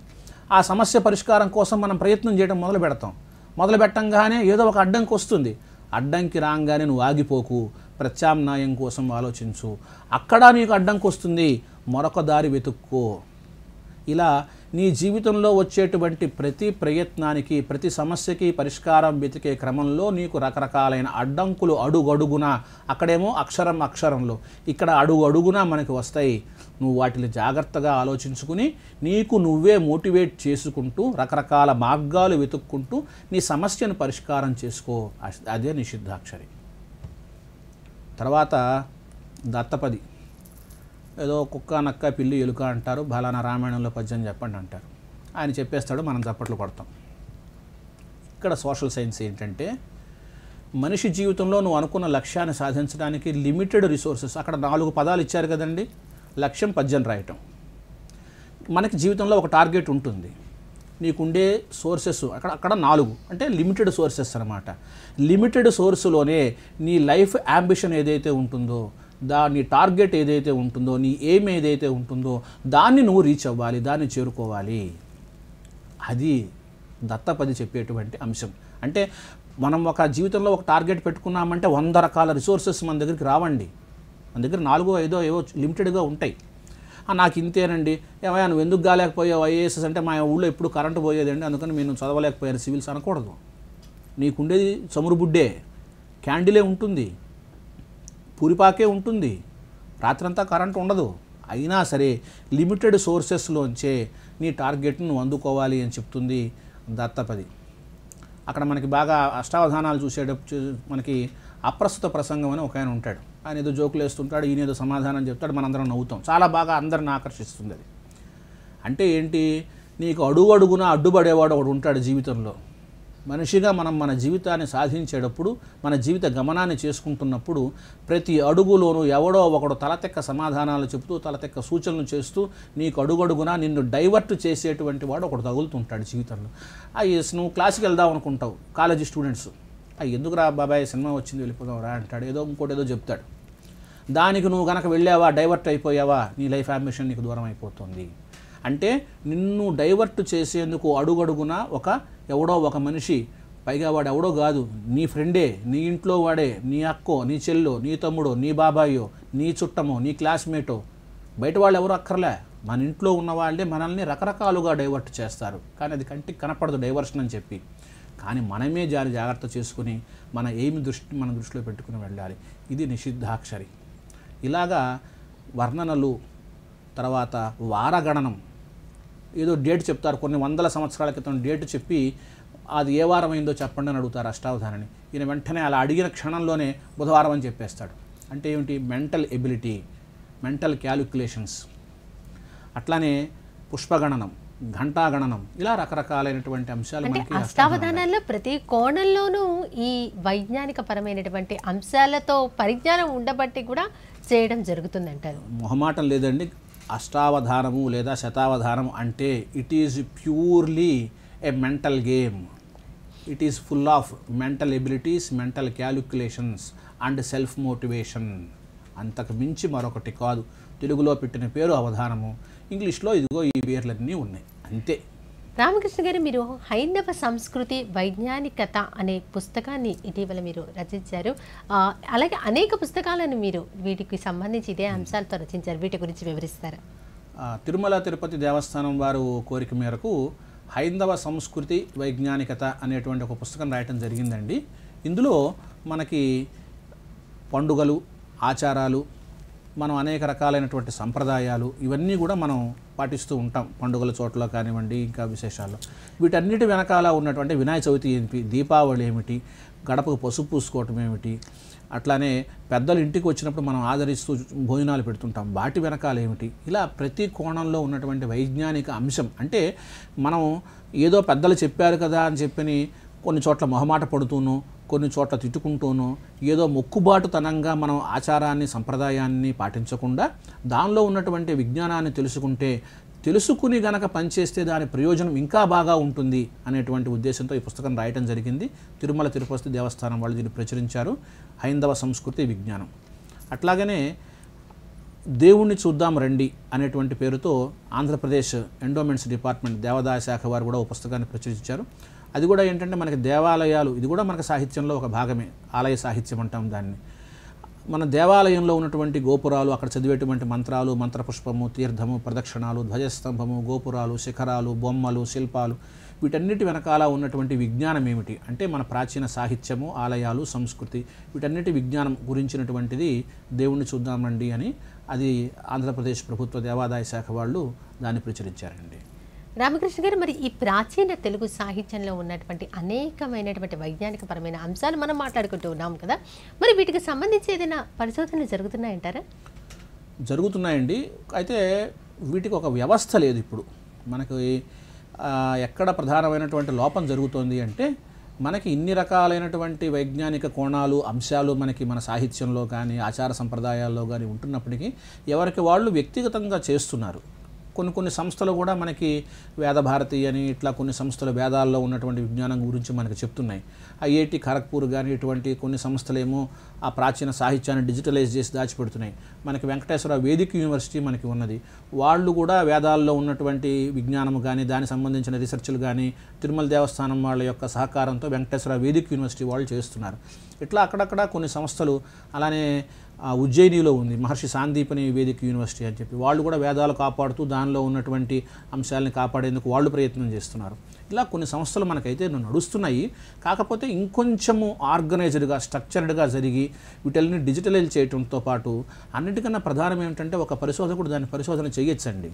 ఆ సమస్య పరిష్కారం కోసం మనం ప్రయత్నం చేయడం మొదలు పెడతాం మొదలు పెట్టంగానే ఏదో ఒక అడ్డంకి వస్తుంది అడ్డంకి రాగానే నువ్వు ఆగిపోకు ప్రత్యామ్నాయం కోసం ఆలోచించు అక్కడ నీకు అడ్డంకి వస్తుంది మరొక దారి వెతుక్కో ఇలా నీ జీవితంలో వచ్చేటువంటి ప్రతి ప్రయత్నానికి ప్రతి సమస్యకి పరిష్కారం వెతికే క్రమంలో నీకు రకరకాలైన అడ్డంకులు అడుగడుగున అక్కడేమో అక్షరం అక్షరంలో ఇక్కడ అడుగున మనకి వస్తాయి నువ్వు వాటిని జాగ్రత్తగా ఆలోచించుకుని నీకు నువ్వే మోటివేట్ చేసుకుంటూ రకరకాల మార్గాలు వెతుక్కుంటూ నీ సమస్యను పరిష్కారం చేసుకో అదే నిషిద్ధాక్షరి తర్వాత దత్తపది ఏదో కుక్క నక్క పిల్లి ఎలుక అంటారు బలానా రామాయణంలో పద్యం చెప్పండి అంటారు ఆయన చెప్పేస్తాడు మనం చప్పట్లు కొడతాం ఇక్కడ సోషల్ సైన్స్ ఏంటంటే మనిషి జీవితంలో నువ్వు అనుకున్న లక్ష్యాన్ని సాధించడానికి లిమిటెడ్ రిసోర్సెస్ అక్కడ నాలుగు పదాలు ఇచ్చారు కదండి లక్ష్యం పద్యం రాయటం మనకి జీవితంలో ఒక టార్గెట్ ఉంటుంది నీకుండే సోర్సెస్ అక్కడ అక్కడ నాలుగు అంటే లిమిటెడ్ సోర్సెస్ అనమాట లిమిటెడ్ సోర్సులోనే నీ లైఫ్ యాంబిషన్ ఏదైతే ఉంటుందో దాని టార్గెట్ ఏదైతే ఉంటుందో నీ ఏమ్ ఏదైతే ఉంటుందో దాన్ని నువ్వు రీచ్ అవ్వాలి దాన్ని చేరుకోవాలి అది దత్తపది చెప్పేటువంటి అంశం అంటే మనం ఒక జీవితంలో ఒక టార్గెట్ పెట్టుకున్నామంటే వంద రకాల రిసోర్సెస్ మన దగ్గరికి రావండి మన దగ్గర నాలుగో ఐదో ఏవో లిమిటెడ్గా ఉంటాయి నాకు ఇంతేనండి ఏమయ్యా నువ్వు ఎందుకు కాలేకపోయావు ఐఏఎస్ఎస్ అంటే మా ఊళ్ళో ఎప్పుడు కరెంటు పోయేదండి అందుకని నేను చదవలేకపోయాను సివిల్స్ అనకూడదు నీకుండేది చమురు బుడ్డే క్యాండిలే ఉంటుంది పూరిపాకే ఉంటుంది రాత్రంతా కరెంట్ ఉండదు అయినా సరే లిమిటెడ్ సోర్సెస్లోంచే నీ టార్గెట్ను అందుకోవాలి అని చెప్తుంది దత్తపది అక్కడ మనకి బాగా అష్టావధానాలు చూసేటప్పుడు మనకి అప్రస్తుత ప్రసంగం అని ఒక ఆయన ఉంటాడు ఆయన ఏదో జోకులు వేస్తుంటాడు ఈయన ఏదో సమాధానం చెప్తాడు మనందరం నవ్వుతాం చాలా బాగా అందరిని ఆకర్షిస్తుంది అది అంటే ఏంటి నీకు అడుగు అడుగున అడ్డుపడేవాడు ఒకడు ఉంటాడు జీవితంలో మనిషిగా మనం మన జీవితాన్ని సాధించేటప్పుడు మన జీవిత గమనాన్ని చేసుకుంటున్నప్పుడు ప్రతి అడుగులోనూ ఎవడో ఒకడు తలతెక్క సమాధానాలు చెబుతూ తలతెక్క సూచనలు చేస్తూ నీకు అడుగడుగున నిన్ను డైవర్ట్ చేసేటువంటి వాడు ఒకడు తగులుతుంటాడు జీవితంలో అయ్యి నువ్వు క్లాస్కి వెళ్దాం అనుకుంటావు కాలేజీ స్టూడెంట్స్ అయ్యి ఎందుకు రా బాబాయ్ సినిమా వచ్చింది వెళ్ళిపోదాం రా అంటాడు ఏదో ఇంకోటి ఏదో చెప్తాడు దానికి నువ్వు కనుక వెళ్ళావా డైవర్ట్ అయిపోయావా నీ లైఫ్ అంబిషన్ నీకు దూరం అయిపోతుంది అంటే నిన్ను డైవర్ట్ చేసేందుకు అడుగడుగున ఒక ఎవడో ఒక మనిషి పైగా వాడు ఎవడో కాదు నీ ఫ్రెండే నీ ఇంట్లో వాడే నీ అక్కో నీ చెల్లో నీ తమ్ముడో నీ బాబాయో నీ చుట్టమో నీ క్లాస్మేటో బయట వాళ్ళు ఎవరు అక్కర్లే మన ఇంట్లో ఉన్న వాళ్ళే మనల్ని రకరకాలుగా డైవర్ట్ చేస్తారు కానీ అది కంటికి కనపడదు డైవర్షన్ అని చెప్పి కానీ మనమే జారి జాగ్రత్త చేసుకుని మన ఏమి దృష్టి మన దృష్టిలో పెట్టుకుని వెళ్ళాలి ఇది నిషిద్ధాక్షరి ఇలాగా వర్ణనలు తర్వాత వారగణనం ఏదో డేట్ చెప్తారు కొన్ని వందల సంవత్సరాల క్రితం డేట్ చెప్పి అది ఏ వారం అయిందో చెప్పండి అని అడుగుతారు అష్టావధానని ఈయన వెంటనే అలా అడిగిన క్షణంలోనే బుధవారం అని చెప్పేస్తాడు అంటే ఏమిటి మెంటల్ ఎబిలిటీ మెంటల్ క్యాలిక్యులేషన్స్ అట్లానే పుష్పగణనం ఘంటాగణనం ఇలా రకరకాలైనటువంటి అంశాలు మనకి అష్టావధానాల్లో ప్రతి కోణంలోనూ ఈ వైజ్ఞానిక పరమైనటువంటి అంశాలతో పరిజ్ఞానం ఉండబట్టి కూడా చేయడం జరుగుతుందంటారు మొహమాటం లేదండి అష్టావధానము లేదా శతావధానం అంటే it is purely a mental game it is full of mental abilities mental calculations and self motivation అంతకు మించి మరొకటి కాదు తెలుగులో పెట్టిన పేరు అవధానము ఇంగ్లీష్లో ఇదిగో ఈ పేర్లన్నీ ఉన్నాయి అంతే రామకృష్ణ గారు మీరు హైందవ సంస్కృతి వైజ్ఞానికత అనే పుస్తకాన్ని ఇటీవల మీరు రచించారు అలాగే అనేక పుస్తకాలను మీరు వీటికి సంబంధించి ఇదే అంశాలతో రచించారు వీటి గురించి వివరిస్తారు తిరుమల తిరుపతి దేవస్థానం వారు కోరిక మేరకు హైందవ సంస్కృతి వైజ్ఞానికత అనేటువంటి ఒక పుస్తకం రాయటం జరిగిందండి ఇందులో మనకి పండుగలు ఆచారాలు మనం అనేక రకాలైనటువంటి సంప్రదాయాలు ఇవన్నీ కూడా మనం పాటిస్తూ ఉంటాం పండుగల చోట్ల కానివ్వండి ఇంకా విశేషాల్లో వీటన్నిటి వెనకాల ఉన్నటువంటి వినాయక చవితి ఏంటి దీపావళి ఏమిటి గడపకు పసుపు పూసుకోవటం ఏమిటి అట్లానే పెద్దలు ఇంటికి వచ్చినప్పుడు మనం ఆదరిస్తూ భోజనాలు పెడుతుంటాం వాటి వెనకాల ఏమిటి ఇలా ప్రతి కోణంలో ఉన్నటువంటి వైజ్ఞానిక అంశం అంటే మనం ఏదో పెద్దలు చెప్పారు కదా అని చెప్పని కొన్ని చోట్ల మొహమాట పడుతూను కొన్ని చోట్ల తిట్టుకుంటూనో ఏదో మొక్కుబాటుతనంగా మనం ఆచారాన్ని సంప్రదాయాన్ని పాటించకుండా దానిలో ఉన్నటువంటి విజ్ఞానాన్ని తెలుసుకుంటే తెలుసుకుని గనక పనిచేస్తే దాని ప్రయోజనం ఇంకా బాగా ఉంటుంది అనేటువంటి ఉద్దేశంతో ఈ పుస్తకం రాయటం జరిగింది తిరుమల తిరుపతి దేవస్థానం వాళ్ళు దీన్ని ప్రచురించారు హైందవ సంస్కృతి విజ్ఞానం అట్లాగనే దేవుణ్ణి చూద్దాం రండి అనేటువంటి పేరుతో ఆంధ్రప్రదేశ్ ఎండోమెంట్స్ డిపార్ట్మెంట్ దేవాదాయ శాఖ వారు కూడా ఓ పుస్తకాన్ని ప్రచురించారు అది కూడా ఏంటంటే మనకి దేవాలయాలు ఇది కూడా మనకి సాహిత్యంలో ఒక భాగమే ఆలయ సాహిత్యం అంటాం దాన్ని మన దేవాలయంలో ఉన్నటువంటి గోపురాలు అక్కడ చదివేటువంటి మంత్రాలు మంత్రపుష్పము తీర్థము ప్రదక్షిణాలు ధ్వజస్తంభము గోపురాలు శిఖరాలు బొమ్మలు శిల్పాలు వీటన్నిటి వెనకాల ఉన్నటువంటి విజ్ఞానం ఏమిటి అంటే మన ప్రాచీన సాహిత్యము ఆలయాలు సంస్కృతి వీటన్నిటి విజ్ఞానం గురించినటువంటిది దేవుణ్ణి చూద్దామండి అని అది ఆంధ్రప్రదేశ్ ప్రభుత్వ దేవాదాయ శాఖ వాళ్ళు దాన్ని ప్రచురించారండి రామకృష్ణ గారు మరి ఈ ప్రాచీన తెలుగు సాహిత్యంలో ఉన్నటువంటి అనేకమైనటువంటి వైజ్ఞానికపరమైన అంశాలు మనం మాట్లాడుకుంటూ ఉన్నాం కదా మరి వీటికి సంబంధించి ఏదైనా పరిశోధనలు జరుగుతున్నాయంటారా జరుగుతున్నాయండి అయితే వీటికి ఒక వ్యవస్థ లేదు ఇప్పుడు మనకి ఎక్కడ ప్రధానమైనటువంటి లోపం జరుగుతోంది అంటే మనకి ఇన్ని రకాలైనటువంటి వైజ్ఞానిక కోణాలు అంశాలు మనకి మన సాహిత్యంలో కానీ ఆచార సంప్రదాయాల్లో కానీ ఉంటున్నప్పటికీ ఎవరికి వాళ్ళు వ్యక్తిగతంగా చేస్తున్నారు కొన్ని కొన్ని సంస్థలు కూడా మనకి వేద భారతి అని ఇట్లా కొన్ని సంస్థలు వేదాల్లో ఉన్నటువంటి విజ్ఞానం గురించి మనకు చెప్తున్నాయి ఐఐటి ఖరగ్పూర్ కానీ ఇటువంటి కొన్ని సంస్థలేమో ఆ ప్రాచీన సాహిత్యాన్ని డిజిటలైజ్ చేసి దాచిపెడుతున్నాయి మనకి వెంకటేశ్వర వేదిక యూనివర్సిటీ మనకి ఉన్నది వాళ్ళు కూడా వేదాల్లో ఉన్నటువంటి విజ్ఞానం కానీ దానికి సంబంధించిన రీసెర్చ్లు కానీ తిరుమల దేవస్థానం వాళ్ళ యొక్క సహకారంతో వెంకటేశ్వర వేదిక యూనివర్సిటీ వాళ్ళు చేస్తున్నారు ఇట్లా అక్కడక్కడ కొన్ని సంస్థలు అలానే ఉజ్జయినిలో ఉంది మహర్షి సాందీపని వేదిక యూనివర్సిటీ అని చెప్పి వాళ్ళు కూడా వేదాలు కాపాడుతూ దానిలో ఉన్నటువంటి అంశాలను కాపాడేందుకు వాళ్ళు ప్రయత్నం చేస్తున్నారు ఇలా కొన్ని సంస్థలు మనకైతే నడుస్తున్నాయి కాకపోతే ఇంకొంచెము ఆర్గనైజ్డ్గా స్ట్రక్చర్డ్గా జరిగి వీటన్ని డిజిటలైజ్ చేయడంతో పాటు అన్నిటికన్నా ప్రధానం ఏమిటంటే ఒక పరిశోధకుడు దాని పరిశోధన చేయొచ్చండి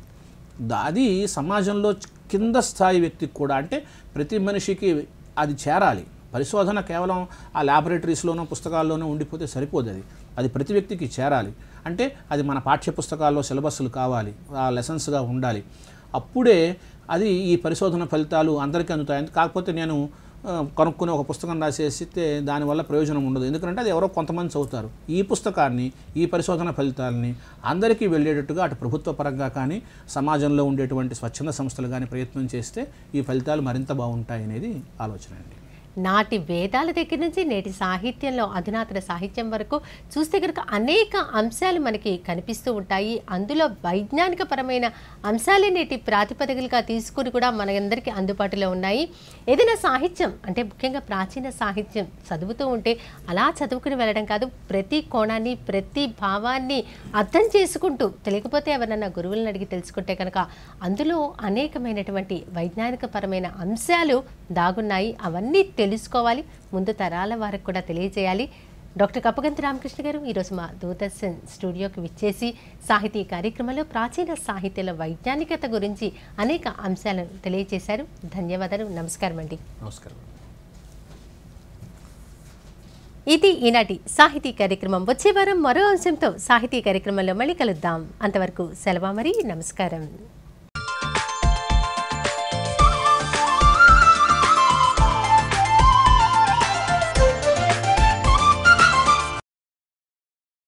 అది సమాజంలో కింద స్థాయి వ్యక్తికి కూడా అంటే ప్రతి మనిషికి అది చేరాలి పరిశోధన కేవలం ఆ ల్యాబొరేటరీస్లోనో పుస్తకాల్లోనూ ఉండిపోతే సరిపోదు అది అది ప్రతి వ్యక్తికి చేరాలి అంటే అది మన పాఠ్య పుస్తకాల్లో సిలబస్లు కావాలి ఆ లెసన్స్గా ఉండాలి అప్పుడే అది ఈ పరిశోధన ఫలితాలు అందరికీ అందుతాయి కాకపోతే నేను కనుక్కుని ఒక పుస్తకం రాసేస్తే దానివల్ల ప్రయోజనం ఉండదు ఎందుకంటే అది ఎవరో కొంతమంది చదువుతారు ఈ పుస్తకాన్ని ఈ పరిశోధన ఫలితాలని అందరికీ వెళ్ళేటట్టుగా అటు ప్రభుత్వ పరంగా కానీ సమాజంలో ఉండేటువంటి స్వచ్ఛంద సంస్థలు కానీ ప్రయత్నం చేస్తే ఈ ఫలితాలు మరింత బాగుంటాయి అనేది ఆలోచన అండి నాటి వేదాల దగ్గర నుంచి నేటి సాహిత్యంలో అధునాతన సాహిత్యం వరకు చూస్తే కనుక అనేక అంశాలు మనకి కనిపిస్తూ ఉంటాయి అందులో వైజ్ఞానికపరమైన అంశాలే నేటి ప్రాతిపదికలుగా తీసుకుని కూడా మనందరికీ అందుబాటులో ఉన్నాయి ఏదైనా సాహిత్యం అంటే ముఖ్యంగా ప్రాచీన సాహిత్యం చదువుతూ ఉంటే అలా చదువుకుని వెళ్ళడం కాదు ప్రతి కోణాన్ని ప్రతి భావాన్ని అర్థం చేసుకుంటూ తెలియకపోతే ఎవరన్నా గురువులను అడిగి తెలుసుకుంటే కనుక అందులో అనేకమైనటువంటి వైజ్ఞానికపరమైన అంశాలు దాగున్నాయి అవన్నీ తెలుసుకోవాలి ముందు తరాల వారికి కూడా తెలియజేయాలి డాక్టర్ కప్పగంతి రామకృష్ణ గారు ఈరోజు మా దూరదర్శన్ స్టూడియోకి విచ్చేసి సాహితీ కార్యక్రమంలో ప్రాచీన సాహిత్యాల వైజ్ఞానికత గురించి అనేక అంశాలను తెలియజేశారు ధన్యవాదాలు నమస్కారం అండి నమస్కారం ఇది ఈనాటి సాహితీ కార్యక్రమం వచ్చే వారం మరో అంశంతో సాహితీ కార్యక్రమంలో మళ్ళీ కలుద్దాం అంతవరకు సెలవు మరి నమస్కారం